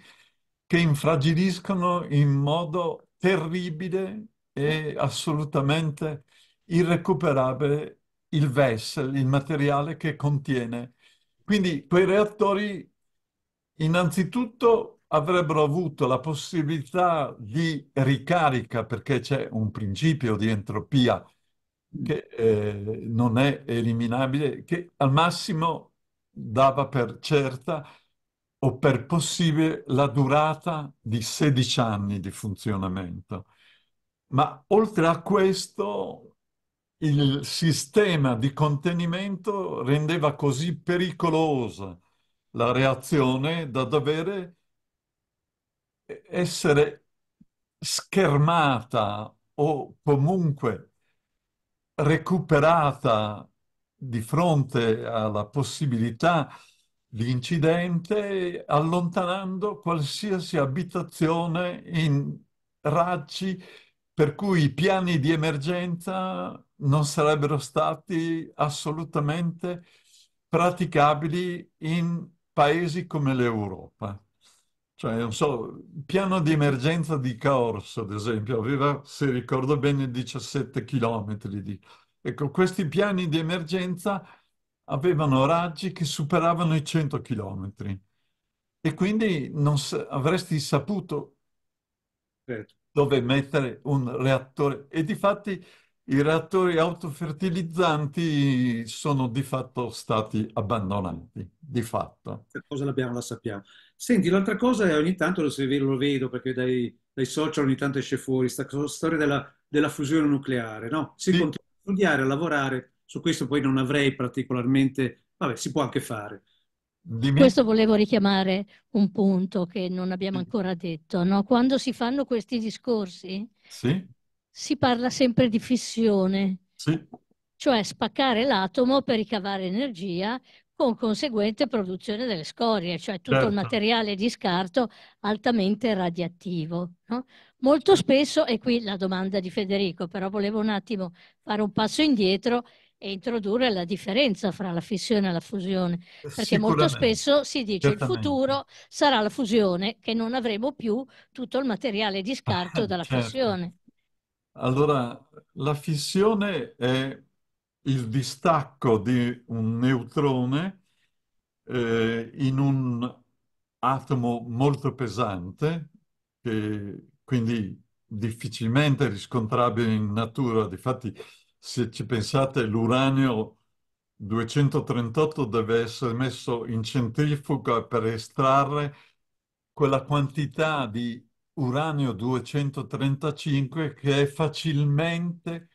Speaker 2: che infragiliscono in modo terribile e assolutamente irrecuperabile il VES, il materiale che contiene. Quindi quei reattori innanzitutto avrebbero avuto la possibilità di ricarica, perché c'è un principio di entropia che eh, non è eliminabile, che al massimo dava per certa o per possibile la durata di 16 anni di funzionamento. Ma oltre a questo il sistema di contenimento rendeva così pericolosa la reazione da dover essere schermata o comunque recuperata di fronte alla possibilità di incidente allontanando qualsiasi abitazione in raggi per cui i piani di emergenza non sarebbero stati assolutamente praticabili in paesi come l'Europa. Cioè, non so, il piano di emergenza di Caorso, ad esempio, aveva, se ricordo bene, 17 chilometri di... Ecco, questi piani di emergenza avevano raggi che superavano i 100 chilometri e quindi non avresti saputo certo dove mettere un reattore. E di fatti i reattori autofertilizzanti sono di fatto stati abbandonati, di fatto. Questa
Speaker 3: cosa l'abbiamo, la sappiamo. Senti, l'altra cosa è ogni tanto, lo, vedo perché dai, dai social ogni tanto esce fuori questa storia della, della, fusione nucleare, no? Si sì. continua a studiare, a lavorare, su questo poi non avrei particolarmente, vabbè, si può anche fare,
Speaker 2: Dimmi. Questo
Speaker 1: volevo richiamare un punto che non abbiamo ancora detto. No? Quando si fanno questi discorsi sì. si parla sempre di fissione, sì. cioè spaccare l'atomo per ricavare energia con conseguente produzione delle scorie, cioè tutto certo. il materiale di scarto altamente radioattivo. No? Molto spesso, e qui la domanda di Federico, però volevo un attimo fare un passo indietro e introdurre la differenza fra la fissione e la fusione, perché molto spesso si dice che il futuro sarà la fusione, che non avremo più tutto il materiale di scarto ah, dalla certo. fissione.
Speaker 2: Allora, la fissione è il distacco di un neutrone eh, in un atomo molto pesante, che quindi difficilmente riscontrabile in natura, difatti se ci pensate, l'uranio 238 deve essere messo in centrifuga per estrarre quella quantità di uranio 235 che è facilmente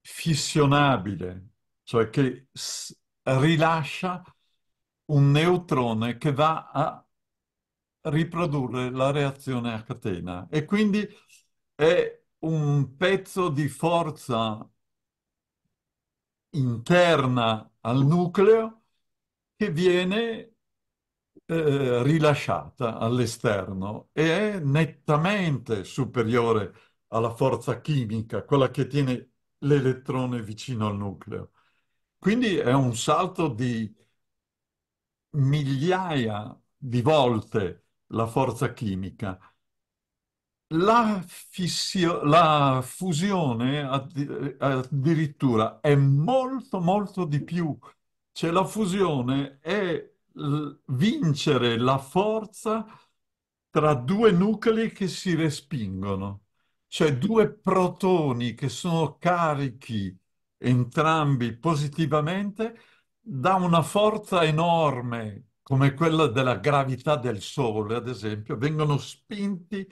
Speaker 2: fissionabile, cioè che rilascia un neutrone che va a riprodurre la reazione a catena e quindi è un pezzo di forza interna al nucleo che viene eh, rilasciata all'esterno e è nettamente superiore alla forza chimica, quella che tiene l'elettrone vicino al nucleo. Quindi è un salto di migliaia di volte la forza chimica la, fissio, la fusione addirittura è molto, molto di più. Cioè la fusione è vincere la forza tra due nuclei che si respingono, cioè due protoni che sono carichi entrambi positivamente da una forza enorme come quella della gravità del Sole, ad esempio, vengono spinti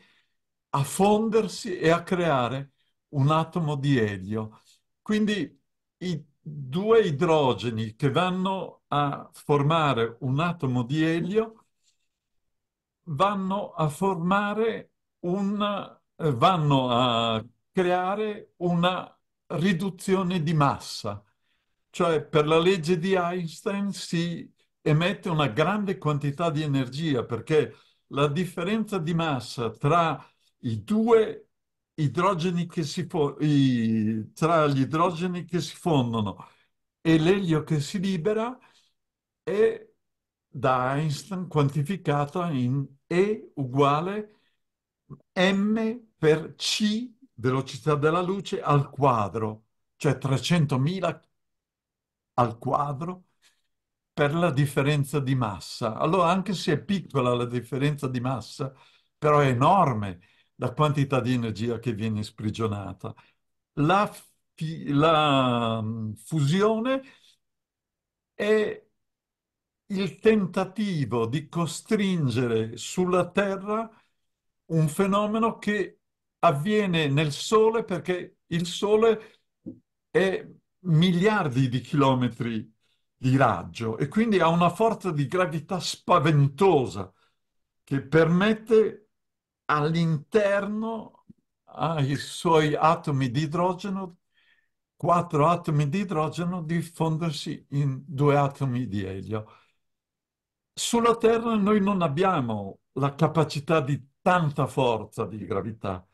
Speaker 2: a fondersi e a creare un atomo di elio. Quindi i due idrogeni che vanno a formare un atomo di elio vanno a formare un eh, vanno a creare una riduzione di massa. Cioè per la legge di Einstein si emette una grande quantità di energia perché la differenza di massa tra i due idrogeni che si i, tra gli idrogeni che si fondono e l'elio che si libera è da Einstein quantificato in E uguale m per c velocità della luce al quadro, cioè 300.000 al quadro per la differenza di massa. Allora, anche se è piccola la differenza di massa, però è enorme la quantità di energia che viene sprigionata. La, la mm, fusione è il tentativo di costringere sulla Terra un fenomeno che avviene nel Sole perché il Sole è miliardi di chilometri di raggio e quindi ha una forza di gravità spaventosa che permette all'interno ai ah, suoi atomi di idrogeno, quattro atomi di idrogeno diffondersi in due atomi di elio. Sulla Terra noi non abbiamo la capacità di tanta forza di gravità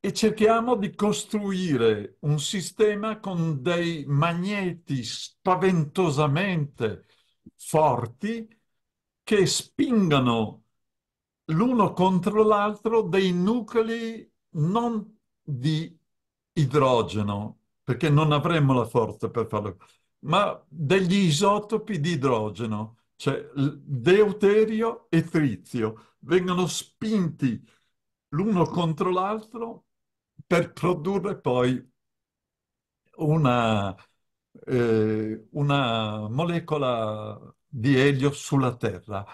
Speaker 2: e cerchiamo di costruire un sistema con dei magneti spaventosamente forti che spingano l'uno contro l'altro dei nuclei non di idrogeno, perché non avremmo la forza per farlo, ma degli isotopi di idrogeno, cioè deuterio e trizio, vengono spinti l'uno contro l'altro per produrre poi una, eh, una molecola di elio sulla Terra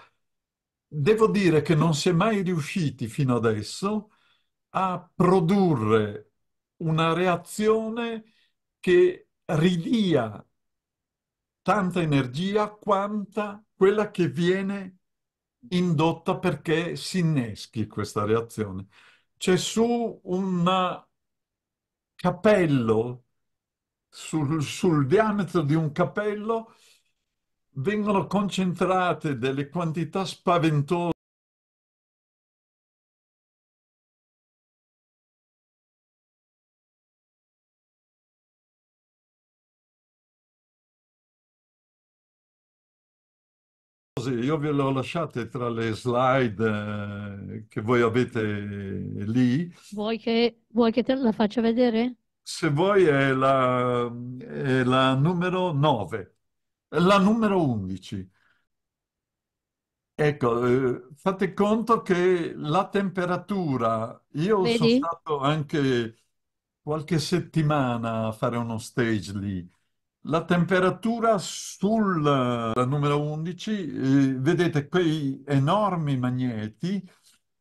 Speaker 2: devo dire che non si è mai riusciti fino adesso a produrre una reazione che ridia tanta energia quanta quella che viene indotta perché si inneschi questa reazione. C'è su un capello, sul, sul diametro di un capello,
Speaker 1: vengono concentrate delle quantità spaventose
Speaker 2: io ve le ho lasciate tra le slide eh, che voi avete lì.
Speaker 1: Vuoi che, vuoi che, te la faccia vedere?
Speaker 2: Se vuoi è la, è la numero 9 la numero 11. Ecco, eh, fate conto che la temperatura, io Vedi? sono stato anche qualche settimana a fare uno stage lì, la temperatura sulla numero 11, eh, vedete quei enormi magneti,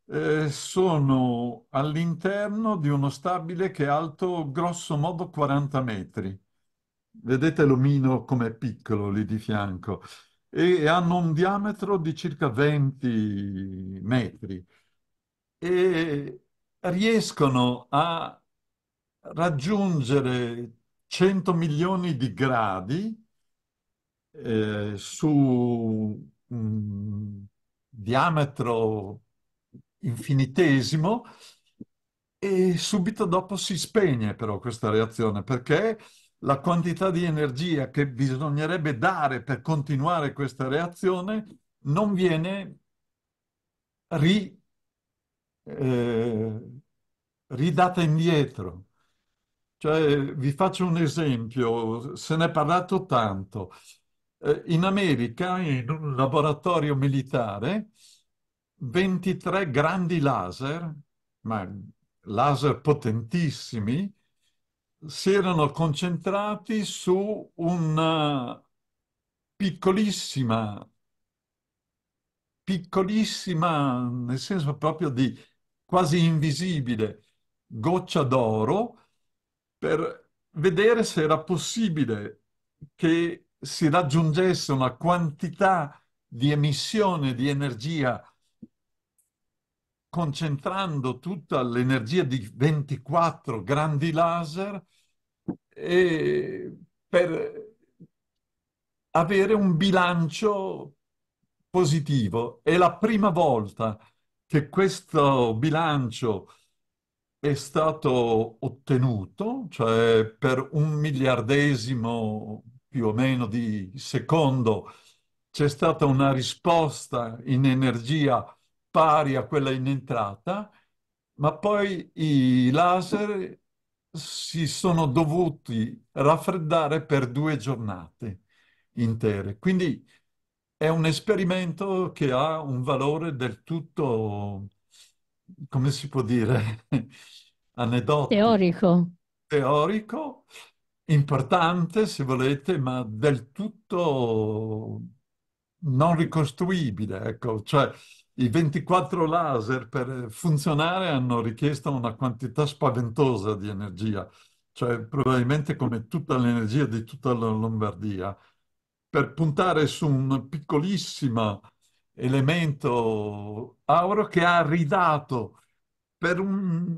Speaker 2: eh, sono all'interno di uno stabile che è alto grosso modo 40 metri vedete l'omino com'è piccolo lì di fianco, e hanno un diametro di circa 20 metri e riescono a raggiungere 100 milioni di gradi eh, su un diametro infinitesimo e subito dopo si spegne però questa reazione perché la quantità di energia che bisognerebbe dare per continuare questa reazione non viene ri, eh, ridata indietro. Cioè, vi faccio un esempio, se ne è parlato tanto. Eh, in America, in un laboratorio militare, 23 grandi laser, ma laser potentissimi, si erano concentrati su una piccolissima, piccolissima, nel senso proprio di quasi invisibile, goccia d'oro per vedere se era possibile che si raggiungesse una quantità di emissione di energia concentrando tutta l'energia di 24 grandi laser per avere un bilancio positivo. È la prima volta che questo bilancio è stato ottenuto, cioè per un miliardesimo più o meno di secondo c'è stata una risposta in energia pari a quella in entrata, ma poi i laser si sono dovuti raffreddare per due giornate intere. Quindi è un esperimento che ha un valore del tutto, come si può dire, aneddoto.
Speaker 1: Teorico.
Speaker 2: Teorico, importante se volete, ma del tutto non ricostruibile. Ecco, cioè i 24 laser per eh, funzionare hanno richiesto una quantità spaventosa di energia, cioè probabilmente come tutta l'energia di tutta la Lombardia, per puntare su un piccolissimo elemento auro che ha ridato per un,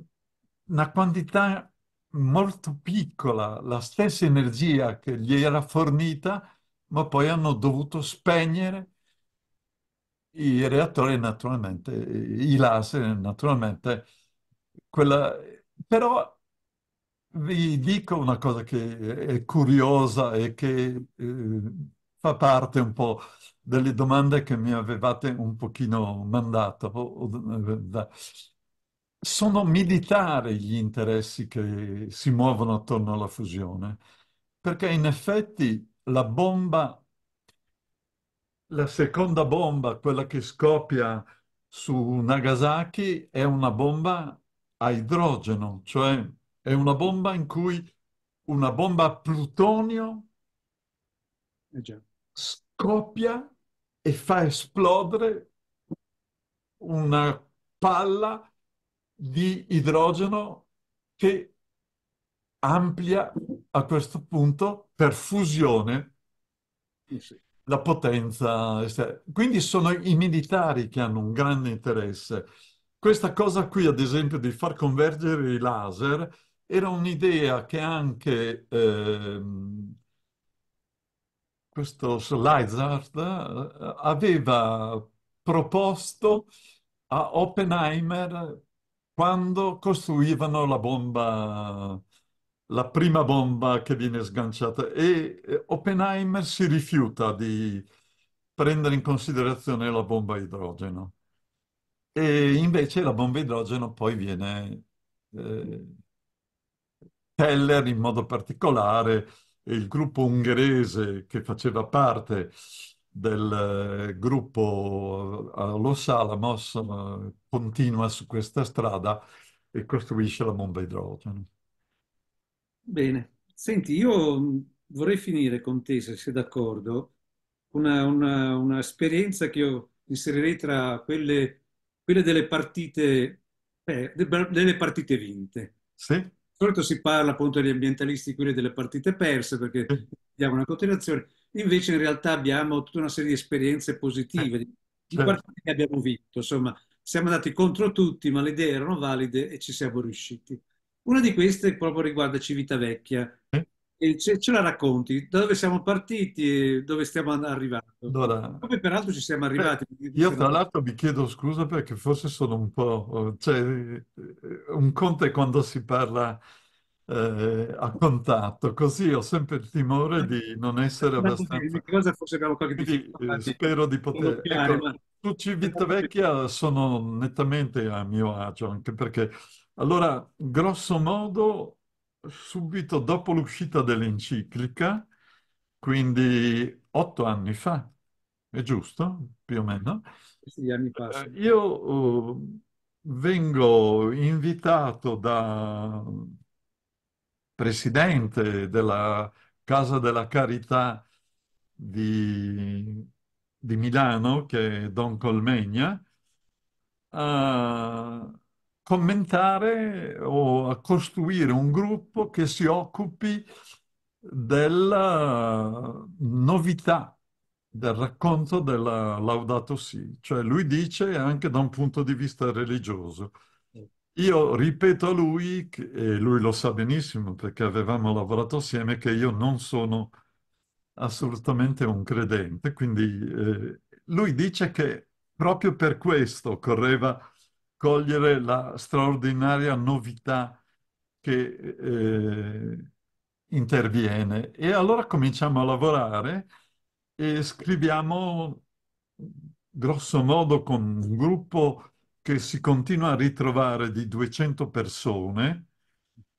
Speaker 2: una quantità molto piccola la stessa energia che gli era fornita, ma poi hanno dovuto spegnere i reattori naturalmente, i laser naturalmente, quella... però vi dico una cosa che è curiosa e che eh, fa parte un po' delle domande che mi avevate un pochino mandato. Sono militari gli interessi che si muovono attorno alla fusione, perché in effetti la bomba la seconda bomba, quella che scoppia su Nagasaki, è una bomba a idrogeno, cioè è una bomba in cui una bomba a plutonio eh scoppia e fa esplodere una palla di idrogeno che amplia a questo punto per fusione eh sì la potenza cioè, Quindi sono i militari che hanno un grande interesse. Questa cosa qui, ad esempio, di far convergere i laser, era un'idea che anche ehm, eh, questo Leizard aveva proposto a Oppenheimer quando costruivano la bomba la prima bomba che viene sganciata e Oppenheimer si rifiuta di prendere in considerazione la bomba a idrogeno. E invece la bomba a idrogeno poi viene... Eh, Teller in modo particolare e il gruppo ungherese che faceva parte del eh, gruppo eh, Los Alamos eh, continua su questa strada e costruisce la bomba idrogeno.
Speaker 3: Bene, senti, io mm, vorrei finire con te, se sei d'accordo, una, una, una esperienza che io inserirei tra quelle, quelle delle, partite, eh, delle partite vinte. Sì solito si parla appunto degli ambientalisti, quelle delle partite perse, perché abbiamo una continuazione, invece in realtà abbiamo tutta una serie di esperienze positive, di eh. partite che abbiamo vinto, insomma, siamo andati contro tutti, ma le idee erano valide e ci siamo riusciti. Una di queste proprio riguarda Civitavecchia. E ce, ce, la racconti? Da dove siamo partiti e dove stiamo arrivando? Allora, Come peraltro ci siamo arrivati. Beh, io tra l'altro
Speaker 2: mi chiedo scusa perché forse sono un po'... Cioè, eh, un conto è quando si parla eh, a contatto, così ho sempre il timore di non essere abbastanza... Cosa forse abbiamo qualche difficoltà. Eh, spero di poter... Ecco, ma... Su Civitavecchia sono nettamente a mio agio, anche perché allora, grosso modo, subito dopo l'uscita dell'enciclica, quindi otto anni fa, è giusto? Più o meno. Sì, anni fa. Sì. Eh, io uh, vengo invitato da presidente della Casa della Carità di, di Milano, che è Don Colmegna, a commentare o a costruire un gruppo che si occupi della novità del racconto della Laudato Si, cioè lui dice anche da un punto di vista religioso. Mm. Io ripeto a lui, e lui lo sa benissimo perché avevamo lavorato assieme, che io non sono assolutamente un credente, quindi eh, lui dice che proprio per questo occorreva cogliere la straordinaria novità che eh, interviene. E allora cominciamo a lavorare e scriviamo grosso modo con un gruppo che si continua a ritrovare di 200 persone,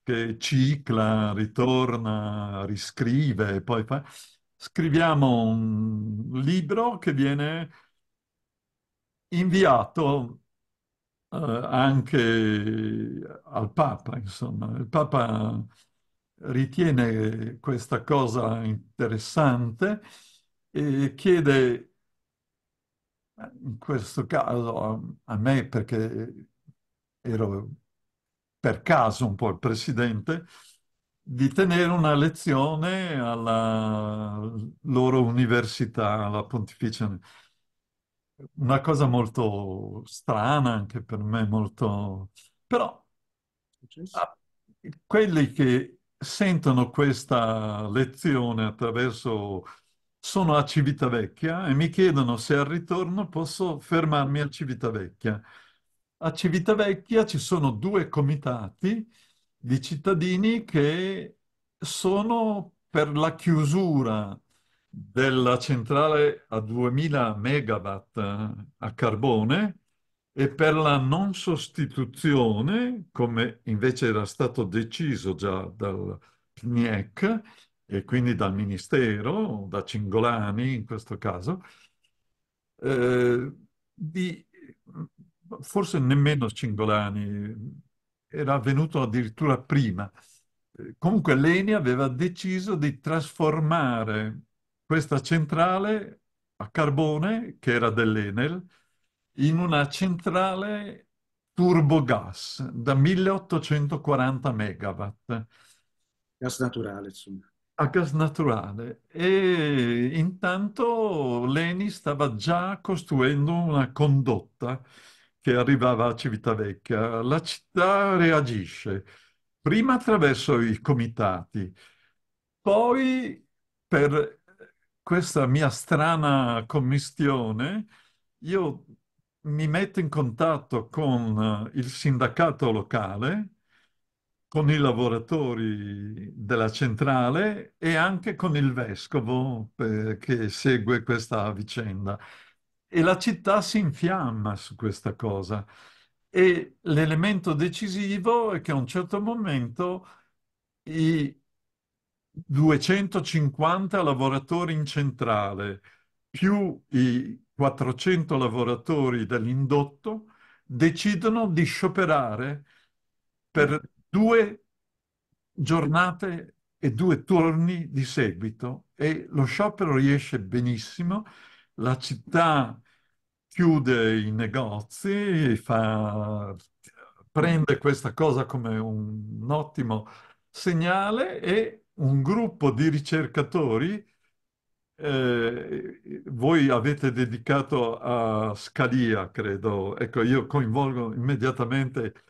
Speaker 2: che cicla, ritorna, riscrive, e poi fa... Scriviamo un libro che viene inviato eh, anche al Papa, insomma. Il Papa ritiene questa cosa interessante e chiede, in questo caso a me perché ero per caso un po' il presidente, di tenere una lezione alla loro università, alla Pontificia una cosa molto strana anche per me, molto... però ah, quelli che sentono questa lezione attraverso... Sono a Civitavecchia e mi chiedono se al ritorno posso fermarmi a Civitavecchia. A Civitavecchia ci sono due comitati di cittadini che sono per la chiusura della centrale a 2000 megawatt eh, a carbone e per la non sostituzione, come invece era stato deciso già dal PNIEC e quindi dal Ministero, da Cingolani in questo caso, eh, di, forse nemmeno Cingolani, era avvenuto addirittura prima. Comunque l'ENI aveva deciso di trasformare questa centrale a carbone, che era dell'Enel, in una centrale turbogas da 1840 megawatt. Gas naturale, insomma. A gas naturale. E intanto Leni stava già costruendo una condotta che arrivava a Civitavecchia. La città reagisce, prima attraverso i comitati, poi per questa mia strana commistione, io mi metto in contatto con eh, il sindacato locale, con i lavoratori della centrale e anche con il vescovo eh, che segue questa vicenda. E la città si infiamma su questa cosa. E l'elemento decisivo è che a un certo momento i 250 lavoratori in centrale, più i 400 lavoratori dell'indotto, decidono di scioperare per due giornate e due turni di seguito e lo sciopero riesce benissimo, la città chiude i negozi, fa... prende questa cosa come un ottimo segnale e un gruppo di ricercatori, eh, voi avete dedicato a Scalia, credo, ecco io coinvolgo immediatamente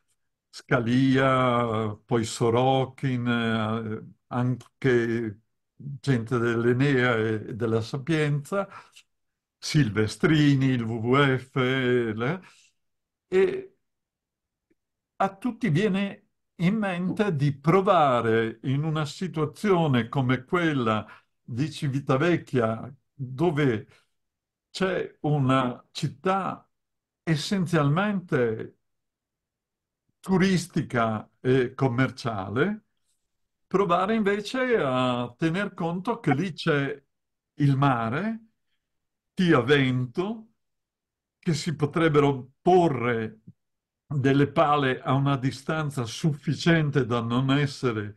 Speaker 2: Scalia, poi Sorokin, eh, anche gente dell'Enea e della Sapienza, Silvestrini, il WWF, eh, e a tutti viene in mente di provare in una situazione come quella di Civitavecchia, dove c'è una città essenzialmente turistica e commerciale, provare invece a tener conto che lì c'è il mare, tia vento, che si potrebbero porre delle pale a una distanza sufficiente da non essere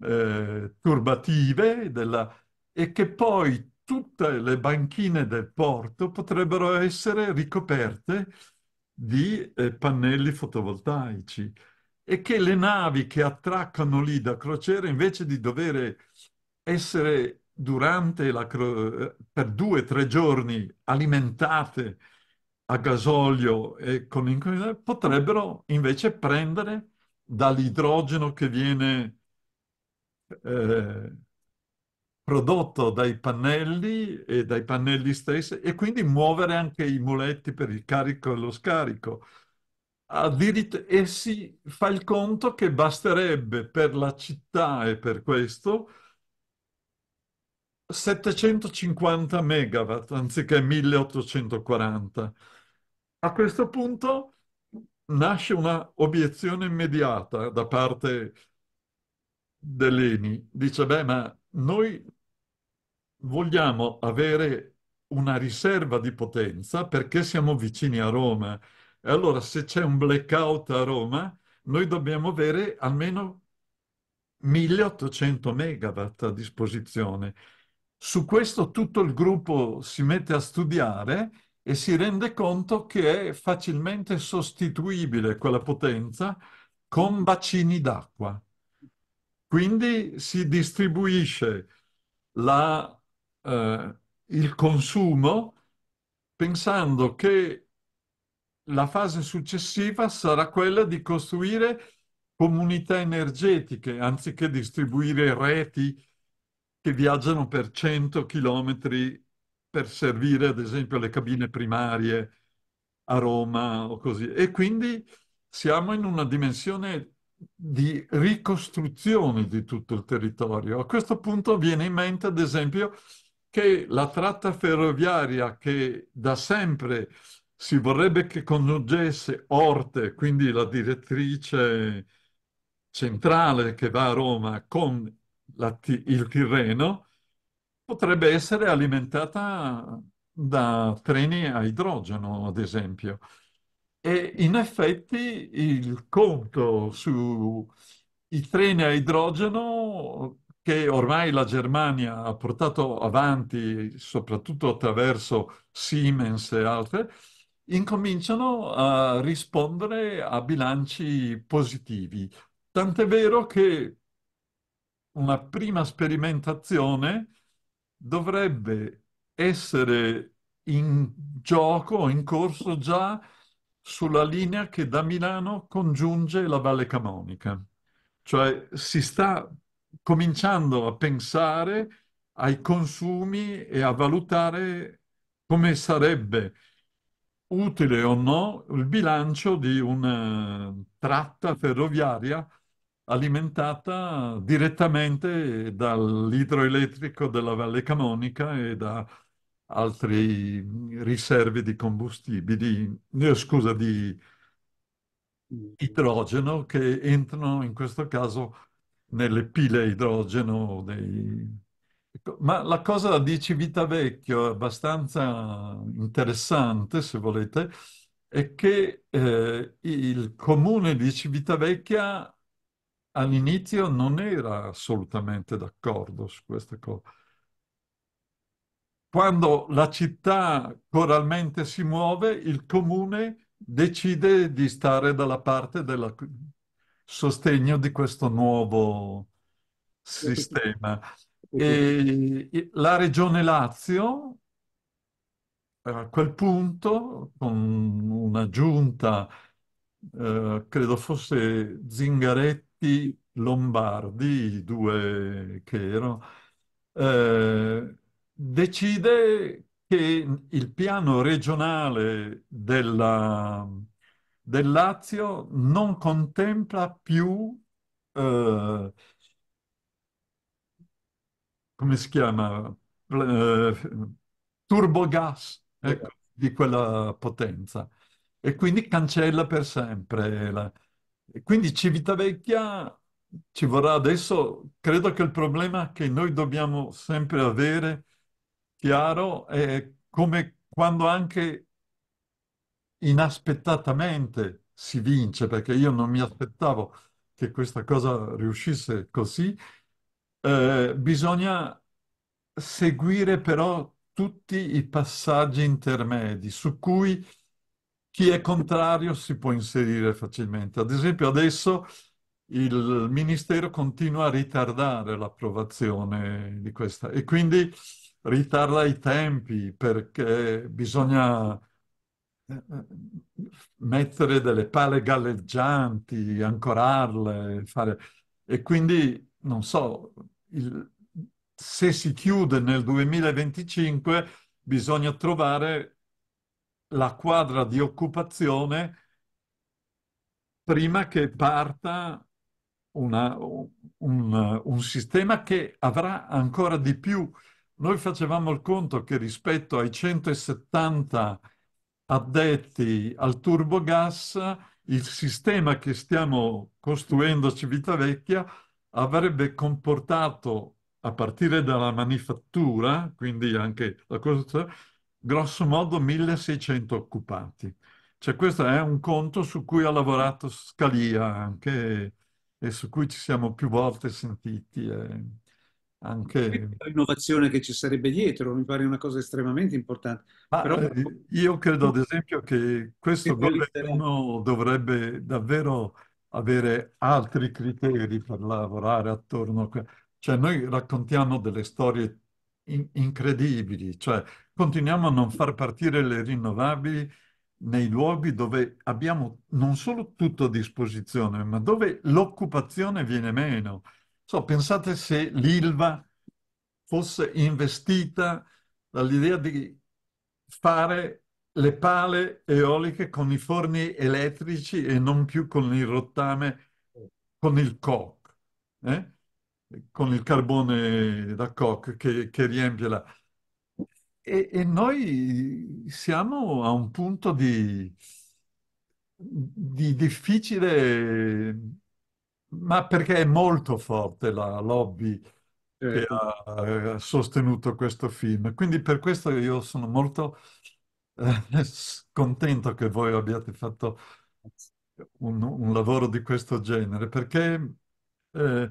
Speaker 2: eh, turbative della... e che poi tutte le banchine del porto potrebbero essere ricoperte di eh, pannelli fotovoltaici e che le navi che attraccano lì da crociera invece di dover essere durante la cro- per due o tre giorni alimentate a gasolio e con inquinamento, potrebbero invece prendere dall'idrogeno che viene eh, prodotto dai pannelli e dai pannelli stessi e quindi muovere anche i muletti per il carico e lo scarico. Addirittura, e si fa il conto che basterebbe per la città e per questo 750 megawatt anziché 1840 a questo punto nasce una obiezione immediata da parte dell'ENI. Dice, beh, ma noi vogliamo avere una riserva di potenza perché siamo vicini a Roma. E allora se c'è un blackout a Roma, noi dobbiamo avere almeno 1800 megawatt a disposizione. Su questo tutto il gruppo si mette a studiare e si rende conto che è facilmente sostituibile quella potenza con bacini d'acqua. Quindi si distribuisce la, eh, il consumo pensando che la fase successiva sarà quella di costruire comunità energetiche anziché distribuire reti che viaggiano per 100 chilometri per servire ad esempio le cabine primarie a Roma o così. E quindi siamo in una dimensione di ricostruzione di tutto il territorio. A questo punto viene in mente ad esempio che la tratta ferroviaria che da sempre si vorrebbe che congiungesse Orte, quindi la direttrice centrale che va a Roma, con la, il Tirreno, potrebbe essere alimentata da treni a idrogeno, ad esempio. E in effetti il conto sui treni a idrogeno che ormai la Germania ha portato avanti, soprattutto attraverso Siemens e altre, incominciano a rispondere a bilanci positivi. Tant'è vero che una prima sperimentazione dovrebbe essere in gioco, in corso già sulla linea che da Milano congiunge la Valle Camonica. Cioè si sta cominciando a pensare ai consumi e a valutare come sarebbe utile o no il bilancio di una tratta ferroviaria alimentata direttamente dall'idroelettrico della Valle Camonica e da altre riserve di combustibili, eh, scusa, di idrogeno che entrano in questo caso nelle pile idrogeno dei... Ecco, ma la cosa di Civitavecchio è abbastanza interessante, se volete, è che eh, il comune di Civitavecchia all'inizio non era assolutamente d'accordo su questa cosa. Quando la città coralmente si muove, il comune decide di stare dalla parte del sostegno di questo nuovo sistema. E la regione Lazio a quel punto, con una giunta, eh, credo fosse Zingaretti, i lombardi, i due che erano, eh, decide che il piano regionale della, del Lazio non contempla più, eh, come si chiama, eh, turbogas, ecco, di quella potenza. E quindi cancella per sempre la, quindi Civitavecchia ci vorrà adesso, credo che il problema che noi dobbiamo sempre avere chiaro è come quando anche inaspettatamente si vince, perché io non mi aspettavo che questa cosa riuscisse così, eh, bisogna seguire però tutti i passaggi intermedi su cui chi è contrario si può inserire facilmente. Ad esempio adesso il Ministero continua a ritardare l'approvazione di questa e quindi ritarda i tempi perché bisogna eh, eh, mettere delle pale galleggianti, ancorarle, fare... E quindi, non so, il... se si chiude nel 2025 bisogna trovare la quadra di occupazione prima che parta una, un, un sistema che avrà ancora di più. Noi facevamo il conto che rispetto ai 170 addetti al turbogas, il sistema che stiamo costruendo a Civitavecchia avrebbe comportato, a partire dalla manifattura, quindi anche la costruzione, grosso modo 1600 occupati. Cioè questo è un conto su cui ha lavorato Scalia anche e su cui ci siamo più volte sentiti. Eh, anche...
Speaker 3: L'innovazione che ci sarebbe dietro mi pare una cosa estremamente importante.
Speaker 2: Ma, Però... Eh, io credo ad esempio che questo governo dovrebbe davvero avere altri criteri per lavorare attorno a... Cioè noi raccontiamo delle storie in- incredibili, cioè continuiamo a non far partire le rinnovabili nei luoghi dove abbiamo non solo tutto a disposizione, ma dove l'occupazione viene meno. So, pensate se l'ILVA fosse investita dall'idea di fare le pale eoliche con i forni elettrici e non più con il rottame, con il coc, eh? con il carbone da coc che, che riempie la... E, e noi siamo a un punto di, di difficile, ma perché è molto forte la lobby che ha, ha eh, sostenuto questo film. Quindi per questo io sono molto eh, contento che voi abbiate fatto un, un lavoro di questo genere, perché eh,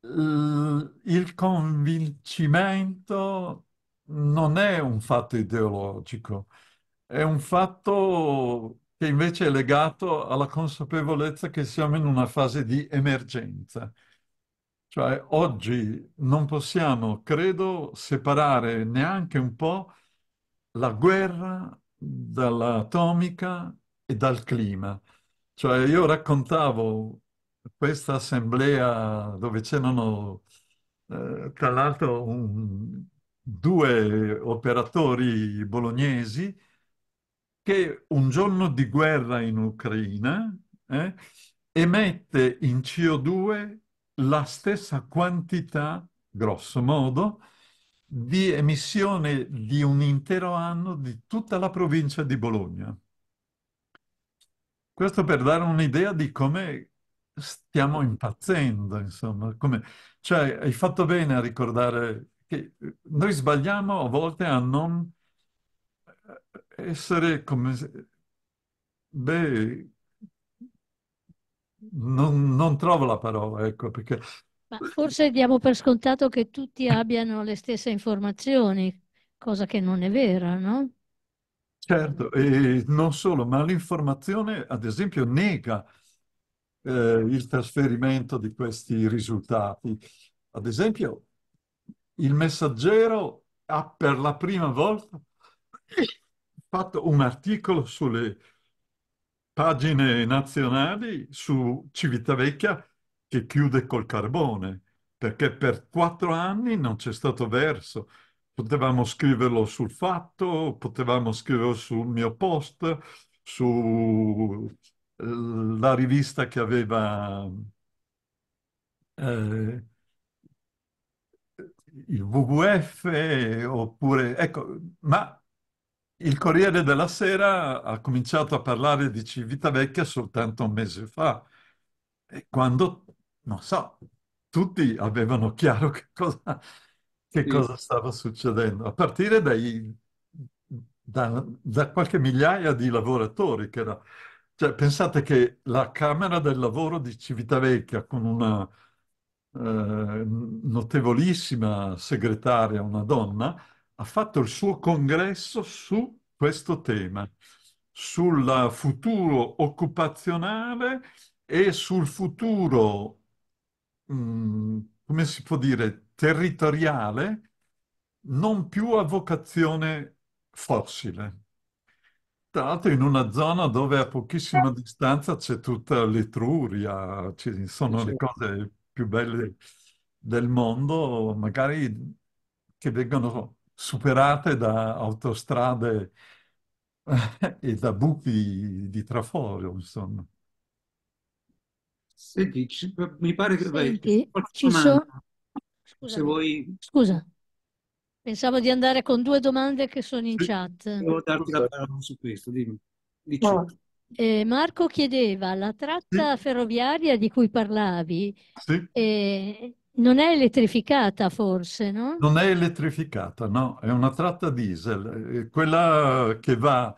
Speaker 2: il convincimento non è un fatto ideologico, è un fatto che invece è legato alla consapevolezza che siamo in una fase di emergenza. Cioè oggi non possiamo, credo, separare neanche un po' la guerra dall'atomica e dal clima. Cioè io raccontavo questa assemblea dove c'erano eh, tra l'altro un, due operatori bolognesi che un giorno di guerra in Ucraina eh, emette in CO2 la stessa quantità, grosso modo, di emissione di un intero anno di tutta la provincia di Bologna. Questo per dare un'idea di come stiamo impazzendo, insomma. Come... Cioè, hai fatto bene a ricordare che eh, noi sbagliamo a volte a non eh, essere come... Beh, non, non trovo la parola, ecco, perché...
Speaker 1: Ma forse diamo per scontato che tutti abbiano le stesse informazioni, cosa che non è vera, no?
Speaker 2: Certo, e non solo, ma l'informazione, ad esempio, nega eh, il trasferimento di questi risultati. Ad esempio, il messaggero ha per la prima volta fatto un articolo sulle pagine nazionali su Civitavecchia che chiude col carbone, perché per quattro anni non c'è stato verso. Potevamo scriverlo sul fatto, potevamo scriverlo sul mio post, sulla eh, rivista che aveva eh, il WWF oppure... Ecco, ma il Corriere della Sera ha cominciato a parlare di Civitavecchia soltanto un mese fa, e quando, non so, tutti avevano chiaro che cosa, che sì. cosa stava succedendo, a partire dai, da, da, qualche migliaia di lavoratori che era... Cioè, pensate che la Camera del Lavoro di Civitavecchia, con una eh, notevolissima segretaria, una donna, ha fatto il suo congresso su questo tema, sul futuro occupazionale e sul futuro, mh, mm, come si può dire, territoriale, non più a vocazione fossile. Tra l'altro in una zona dove a pochissima distanza c'è tutta l'Etruria, ci sono le cose più belle del mondo, magari che vengono superate da autostrade eh, e da buchi di traforo, insomma. Senti, ci, mi pare che... Senti,
Speaker 1: vai, ci sono... Scusa, vuoi... scusa, pensavo di andare con due domande che sono in chat. Devo darti la
Speaker 3: parola su questo, dimmi. Dici. No.
Speaker 1: Eh, Marco chiedeva, la tratta sì. ferroviaria di cui parlavi sì. eh, non è elettrificata forse, no?
Speaker 2: Non è elettrificata, no, è una tratta diesel, eh, quella che va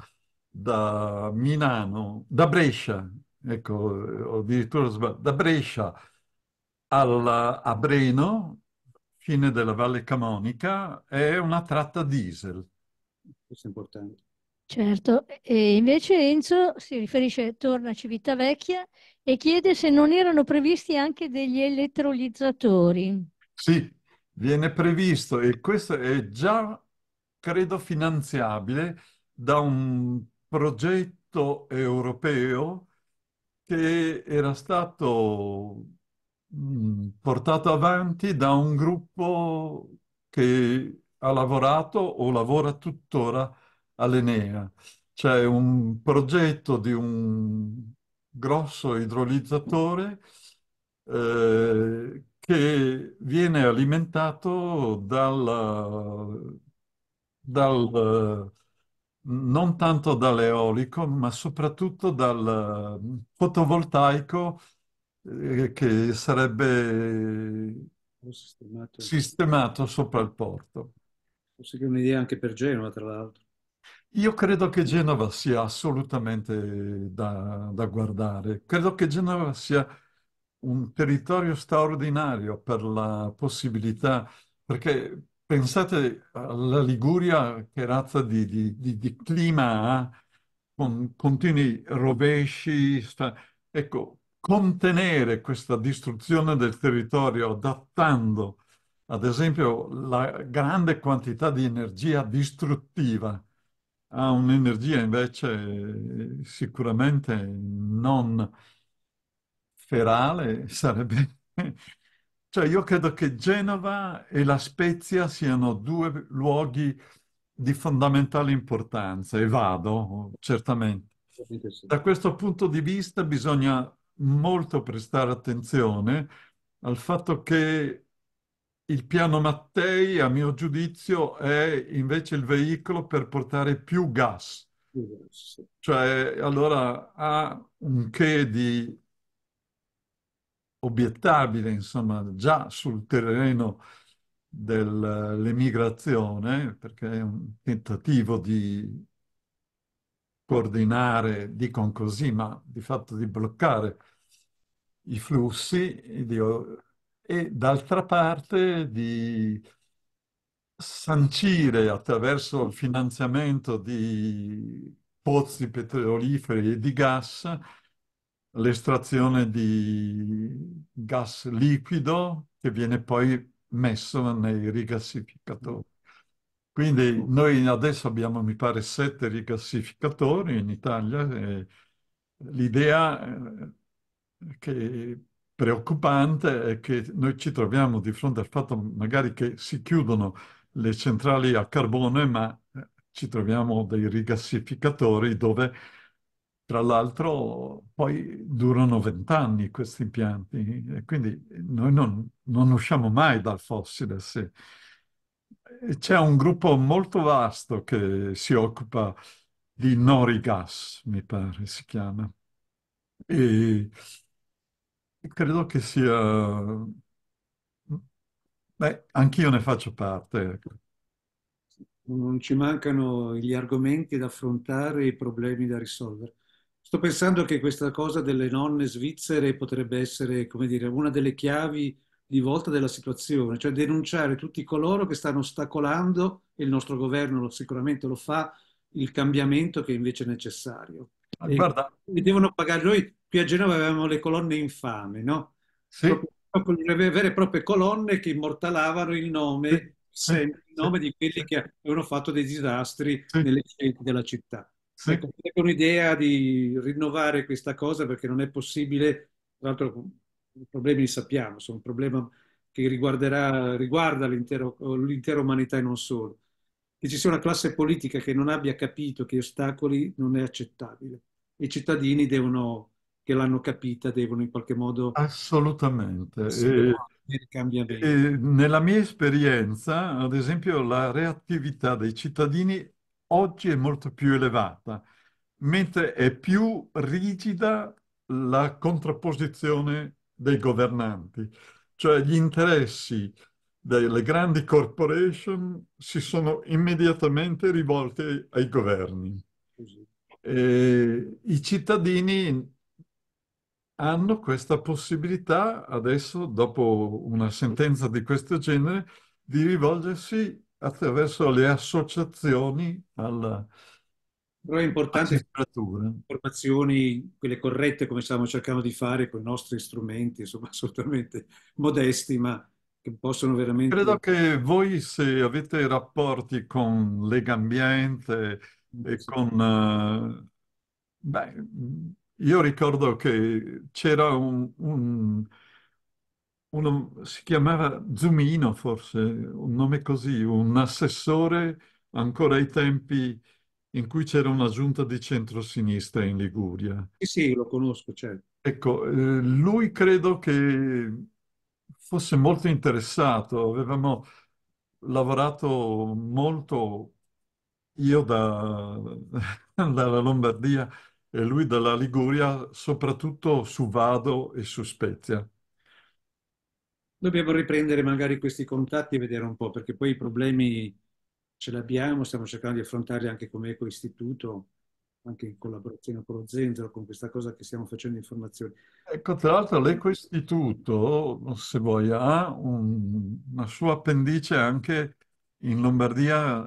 Speaker 2: da Milano, da Brescia, ecco, eh, addirittura da Brescia alla, a Breno, fine della Valle Camonica, è una tratta diesel. Questo è importante.
Speaker 1: Certo, e invece Enzo si riferisce, torna a Civitavecchia e chiede se non erano previsti anche degli elettrolizzatori.
Speaker 2: Sì, viene previsto e questo è già, credo, finanziabile da un progetto europeo che era stato portato avanti da un gruppo che ha lavorato o lavora tuttora Alenea. C'è un progetto di un grosso idrolizzatore eh, che viene alimentato dal, dal, non tanto dall'eolico, ma soprattutto dal fotovoltaico eh, che sarebbe sistemato. sistemato sopra il porto.
Speaker 3: Forse che un'idea anche per Genova, tra
Speaker 2: l'altro. Io credo che Genova sia assolutamente da, da guardare. Credo che Genova sia un territorio straordinario per la possibilità, perché pensate alla Liguria che razza di, di, di, di clima ha, con continui rovesci. Sta... Ecco, contenere questa distruzione del territorio adattando, ad esempio, la grande quantità di energia distruttiva ha un'energia invece sicuramente non ferale, sarebbe... cioè io credo che Genova e La Spezia siano due luoghi di fondamentale importanza e vado, certamente. Da questo punto di vista bisogna molto prestare attenzione al fatto che il piano Mattei, a mio giudizio, è invece il veicolo per portare più gas. Cioè, allora ha un che di obiettabile, insomma, già sul terreno dell'emigrazione, perché è un tentativo di coordinare, dicono così, ma di fatto di bloccare i flussi, di e d'altra parte di sancire attraverso il finanziamento di pozzi petroliferi e di gas l'estrazione di gas liquido che viene poi messo nei rigassificatori. Quindi noi adesso abbiamo, mi pare, sette rigassificatori in Italia. L'idea eh, che preoccupante è che noi ci troviamo di fronte al fatto magari che si chiudono le centrali a carbone, ma eh, ci troviamo dei rigassificatori dove, tra l'altro, poi durano vent'anni questi impianti e quindi noi non, non usciamo mai dal fossile. Sì. C'è un gruppo molto vasto che si occupa di Norigas, mi pare si chiama. E Credo che sia... Beh, anch'io ne faccio parte. Ecco.
Speaker 3: Non ci mancano gli argomenti da affrontare, i problemi da risolvere. Sto pensando che questa cosa delle nonne svizzere potrebbe essere, come dire, una delle chiavi di volta della situazione, cioè denunciare tutti coloro che stanno ostacolando, e il nostro governo lo, sicuramente lo fa, il cambiamento che invece è necessario. Guarda, e, e devono pagare noi, qui a Genova avevamo le colonne infame, no? Sì. Proprio, le vere e proprie colonne che immortalavano il nome, sì. sempre, il nome di quelli che avevano fatto dei disastri sì. nelle scelte della città. Sì. Ecco, ecco un'idea di rinnovare questa cosa perché non è possibile, tra l'altro i problemi li sappiamo, sono un problema che riguarderà, riguarda l'intera umanità e non solo. Che ci sia una classe politica che non abbia capito che ostacoli non è accettabile. I cittadini devono
Speaker 2: che l'hanno capita devono in qualche modo... Assolutamente. Eh, e, e eh, nella mia esperienza, ad esempio, la reattività dei cittadini oggi è molto più elevata, mentre è più rigida la contrapposizione dei governanti, cioè gli interessi delle grandi corporation si sono immediatamente rivolti ai governi. E eh, I cittadini hanno questa possibilità adesso, dopo una sentenza di questo genere, di rivolgersi attraverso le associazioni alla però è importante informazioni, quelle corrette
Speaker 3: come stiamo cercando di fare con i nostri strumenti, insomma assolutamente modesti, ma
Speaker 2: che possono veramente... Credo che voi se avete rapporti con Legambiente e con... Uh, beh, io ricordo che c'era un, un- uno, si chiamava Zumino forse, un nome così, un assessore ancora ai tempi in cui c'era una giunta di centrosinistra in Liguria.
Speaker 3: Sì, sì, lo conosco,
Speaker 2: certo. Ecco, eh, lui credo che fosse molto interessato, avevamo lavorato molto io da- dalla Lombardia e lui dalla Liguria, soprattutto su Vado e su Spezia.
Speaker 3: Dobbiamo riprendere magari questi contatti e vedere un po', perché poi i problemi ce li abbiamo, stiamo cercando di affrontarli anche come eco-istituto, anche in collaborazione con lo Zenzero, con questa cosa che stiamo facendo in formazione.
Speaker 2: Ecco, tra l'altro l'eco-istituto, se vuoi, ha un, una sua appendice anche in Lombardia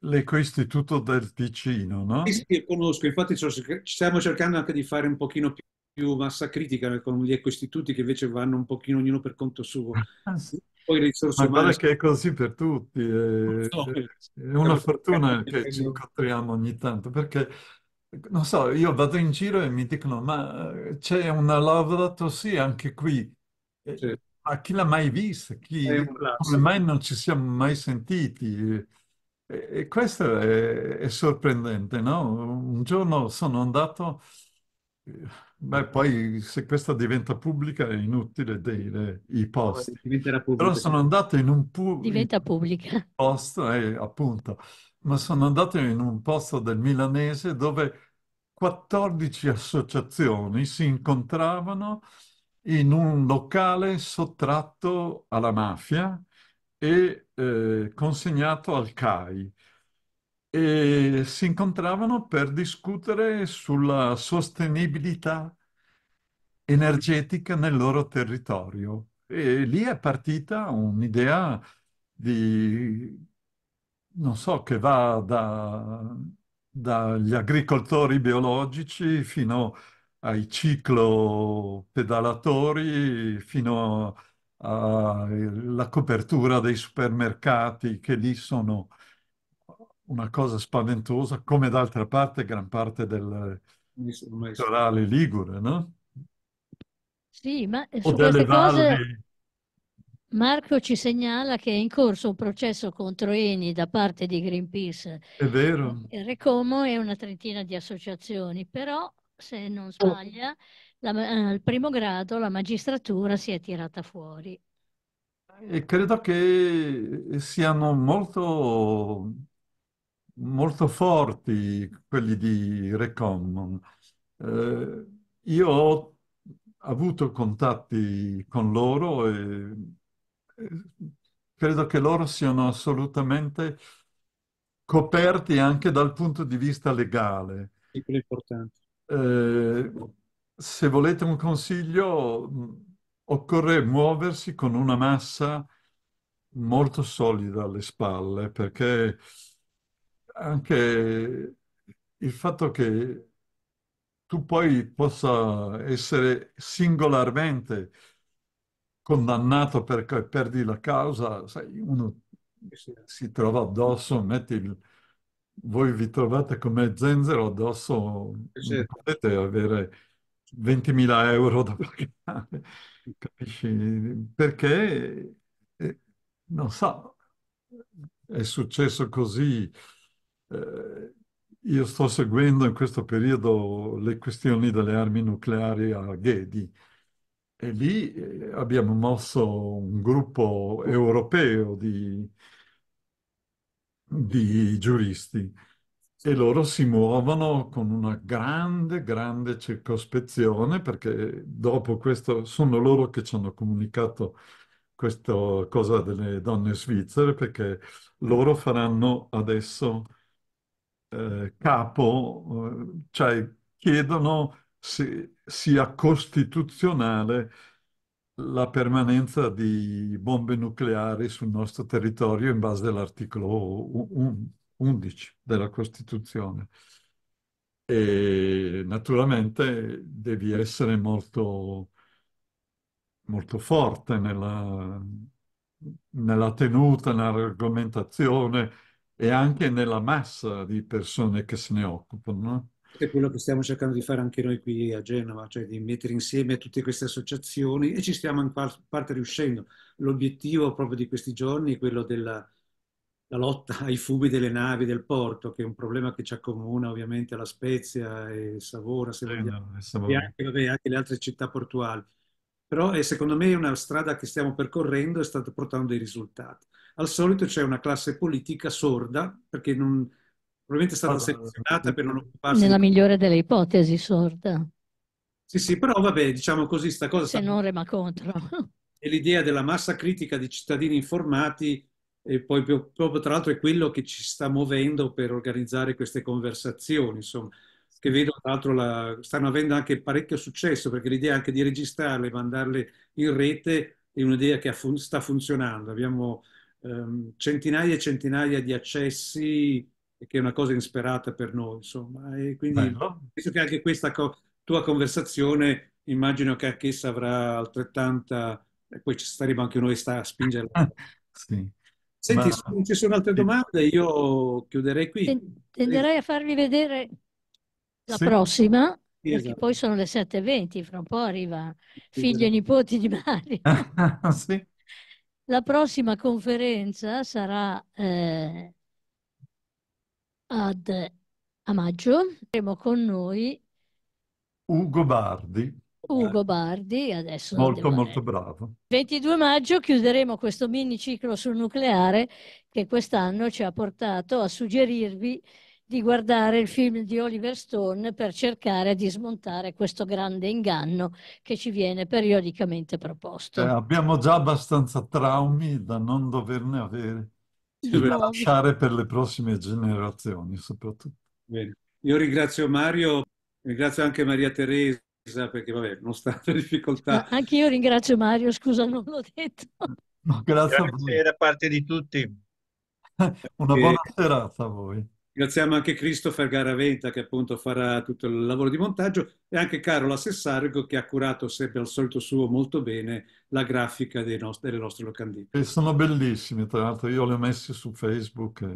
Speaker 2: l'ecoistituto del Ticino, no? Sì,
Speaker 3: sì, conosco, infatti stiamo cercando anche di fare un pochino più, più massa critica con gli ecoistituti che invece vanno un pochino ognuno per conto suo.
Speaker 2: Ah, sì. Poi risorse umane... che è così per tutti, è, eh. so, è eh, una fortuna che ci incontriamo ogni tanto, perché non so, io vado in giro e mi dicono, ma eh, c'è una lavora sì anche qui. Sì. Ma chi l'ha mai vista? Chi... Come mai non ci siamo mai sentiti? E questo è, è, sorprendente, no? Un giorno sono andato, eh, beh, poi se questa diventa pubblica è inutile dire i posti. Però sono andato in un,
Speaker 1: pu- diventa pubblica.
Speaker 2: posto, eh, appunto, ma sono andato in un posto del milanese dove 14 associazioni si incontravano in un locale sottratto alla mafia e eh, consegnato al CAI e si incontravano per discutere sulla sostenibilità energetica nel loro territorio. E lì è partita un'idea di, non so, che va da, dagli agricoltori biologici fino ai ciclopedalatori, fino a uh, la copertura dei supermercati, che lì sono una cosa spaventosa, come d'altra parte gran parte del litorale ligure, no?
Speaker 1: Sì, ma o delle valli... Cose... Marco ci segnala che è in corso un processo contro Eni da parte di Greenpeace.
Speaker 2: È vero.
Speaker 1: Recomo e una trentina di associazioni, però se non oh. sbaglia la, eh, al primo grado la magistratura si è tirata fuori. E
Speaker 2: credo che siano molto, molto forti quelli di Recommon. Eh, io ho avuto contatti con loro e, credo che loro siano assolutamente coperti anche dal punto di vista legale. È importante. Eh, se volete un consiglio, mm, occorre muoversi con una massa molto solida alle spalle, perché anche il fatto che tu poi possa essere singolarmente condannato perché perdi la causa, sai, uno si trova addosso, metti il, voi vi trovate come zenzero addosso, certo. non potete avere 20.000 euro da pagare, capisci? Perché, eh, non so, è successo così. Eh, io sto seguendo in questo periodo le questioni delle armi nucleari a Ghedi e lì eh, abbiamo mosso un gruppo europeo di, di giuristi e loro si muovono con una grande, grande circospezione perché dopo questo sono loro che ci hanno comunicato questa cosa delle donne svizzere perché loro faranno adesso eh, capo, eh, cioè chiedono se sia costituzionale la permanenza di bombe nucleari sul nostro territorio in base all'articolo 1 11 della Costituzione. E naturalmente devi essere molto, molto forte nella, nella tenuta, nell'argomentazione e anche nella massa di persone che se ne occupano.
Speaker 3: È quello che stiamo cercando di fare anche noi qui a Genova, cioè di mettere insieme tutte queste associazioni e ci stiamo in parte riuscendo. L'obiettivo proprio di questi giorni è quello della, la lotta ai fumi delle navi del porto, che è un problema che ci accomuna ovviamente la Spezia e Savona, se vogliamo, e anche, vabbè, anche le altre città portuali. Però è, eh, secondo me è una strada che stiamo percorrendo e sta portando dei risultati. Al solito c'è una classe politica sorda, perché non, probabilmente è stata selezionata per non occuparsi... Nella di...
Speaker 1: migliore delle ipotesi, sorda.
Speaker 3: Sì, sì, però vabbè, diciamo così, sta cosa... Se
Speaker 1: sta... non rema contro.
Speaker 3: E l'idea della massa critica di cittadini informati e poi proprio tra l'altro è quello che ci sta muovendo per organizzare queste conversazioni, insomma, che vedo tra l'altro la, stanno avendo anche parecchio successo perché l'idea anche di registrarle e mandarle in rete è un'idea che fun- sta funzionando. Abbiamo ehm, centinaia e centinaia di accessi che è una cosa insperata per noi, insomma, e quindi Bello. penso che anche questa co- tua conversazione immagino che anch'essa avrà altrettanta, e poi ci staremo anche noi sta a spingerla. sì. Senti, Ma... se non ci sono altre domande, io chiuderei qui.
Speaker 1: Tenderei a farvi vedere la sì. prossima, sì, esatto. perché poi sono le 7.20, fra un po' arriva figli sì, e esatto. nipoti di Mario. Ah, la prossima conferenza sarà eh, ad, a maggio. Avremo con noi
Speaker 2: Ugo Bardi.
Speaker 1: Ugo Bardi, adesso... Molto, molto bravo. 22 maggio chiuderemo questo mini ciclo sul nucleare che quest'anno ci ha portato a suggerirvi di guardare il film di Oliver Stone per cercare di smontare questo grande inganno che ci viene periodicamente proposto. Eh,
Speaker 2: abbiamo già abbastanza traumi da non doverne avere, sì, da lasciare per le prossime generazioni soprattutto.
Speaker 3: Bene. Io ringrazio Mario, ringrazio anche Maria Teresa perché vabbè, non sta in difficoltà. Ma
Speaker 1: ah, anche io ringrazio Mario, scusa, non l'ho detto.
Speaker 3: No, grazie, grazie da parte di tutti.
Speaker 2: Una e... buona serata a voi.
Speaker 3: Ringraziamo anche Christopher Garaventa che appunto farà tutto il lavoro di montaggio e anche Carola Sessargo che ha curato sempre al solito suo molto bene la grafica nostri, delle nostre locandine.
Speaker 2: E sono bellissime, tra l'altro io le ho messe su Facebook.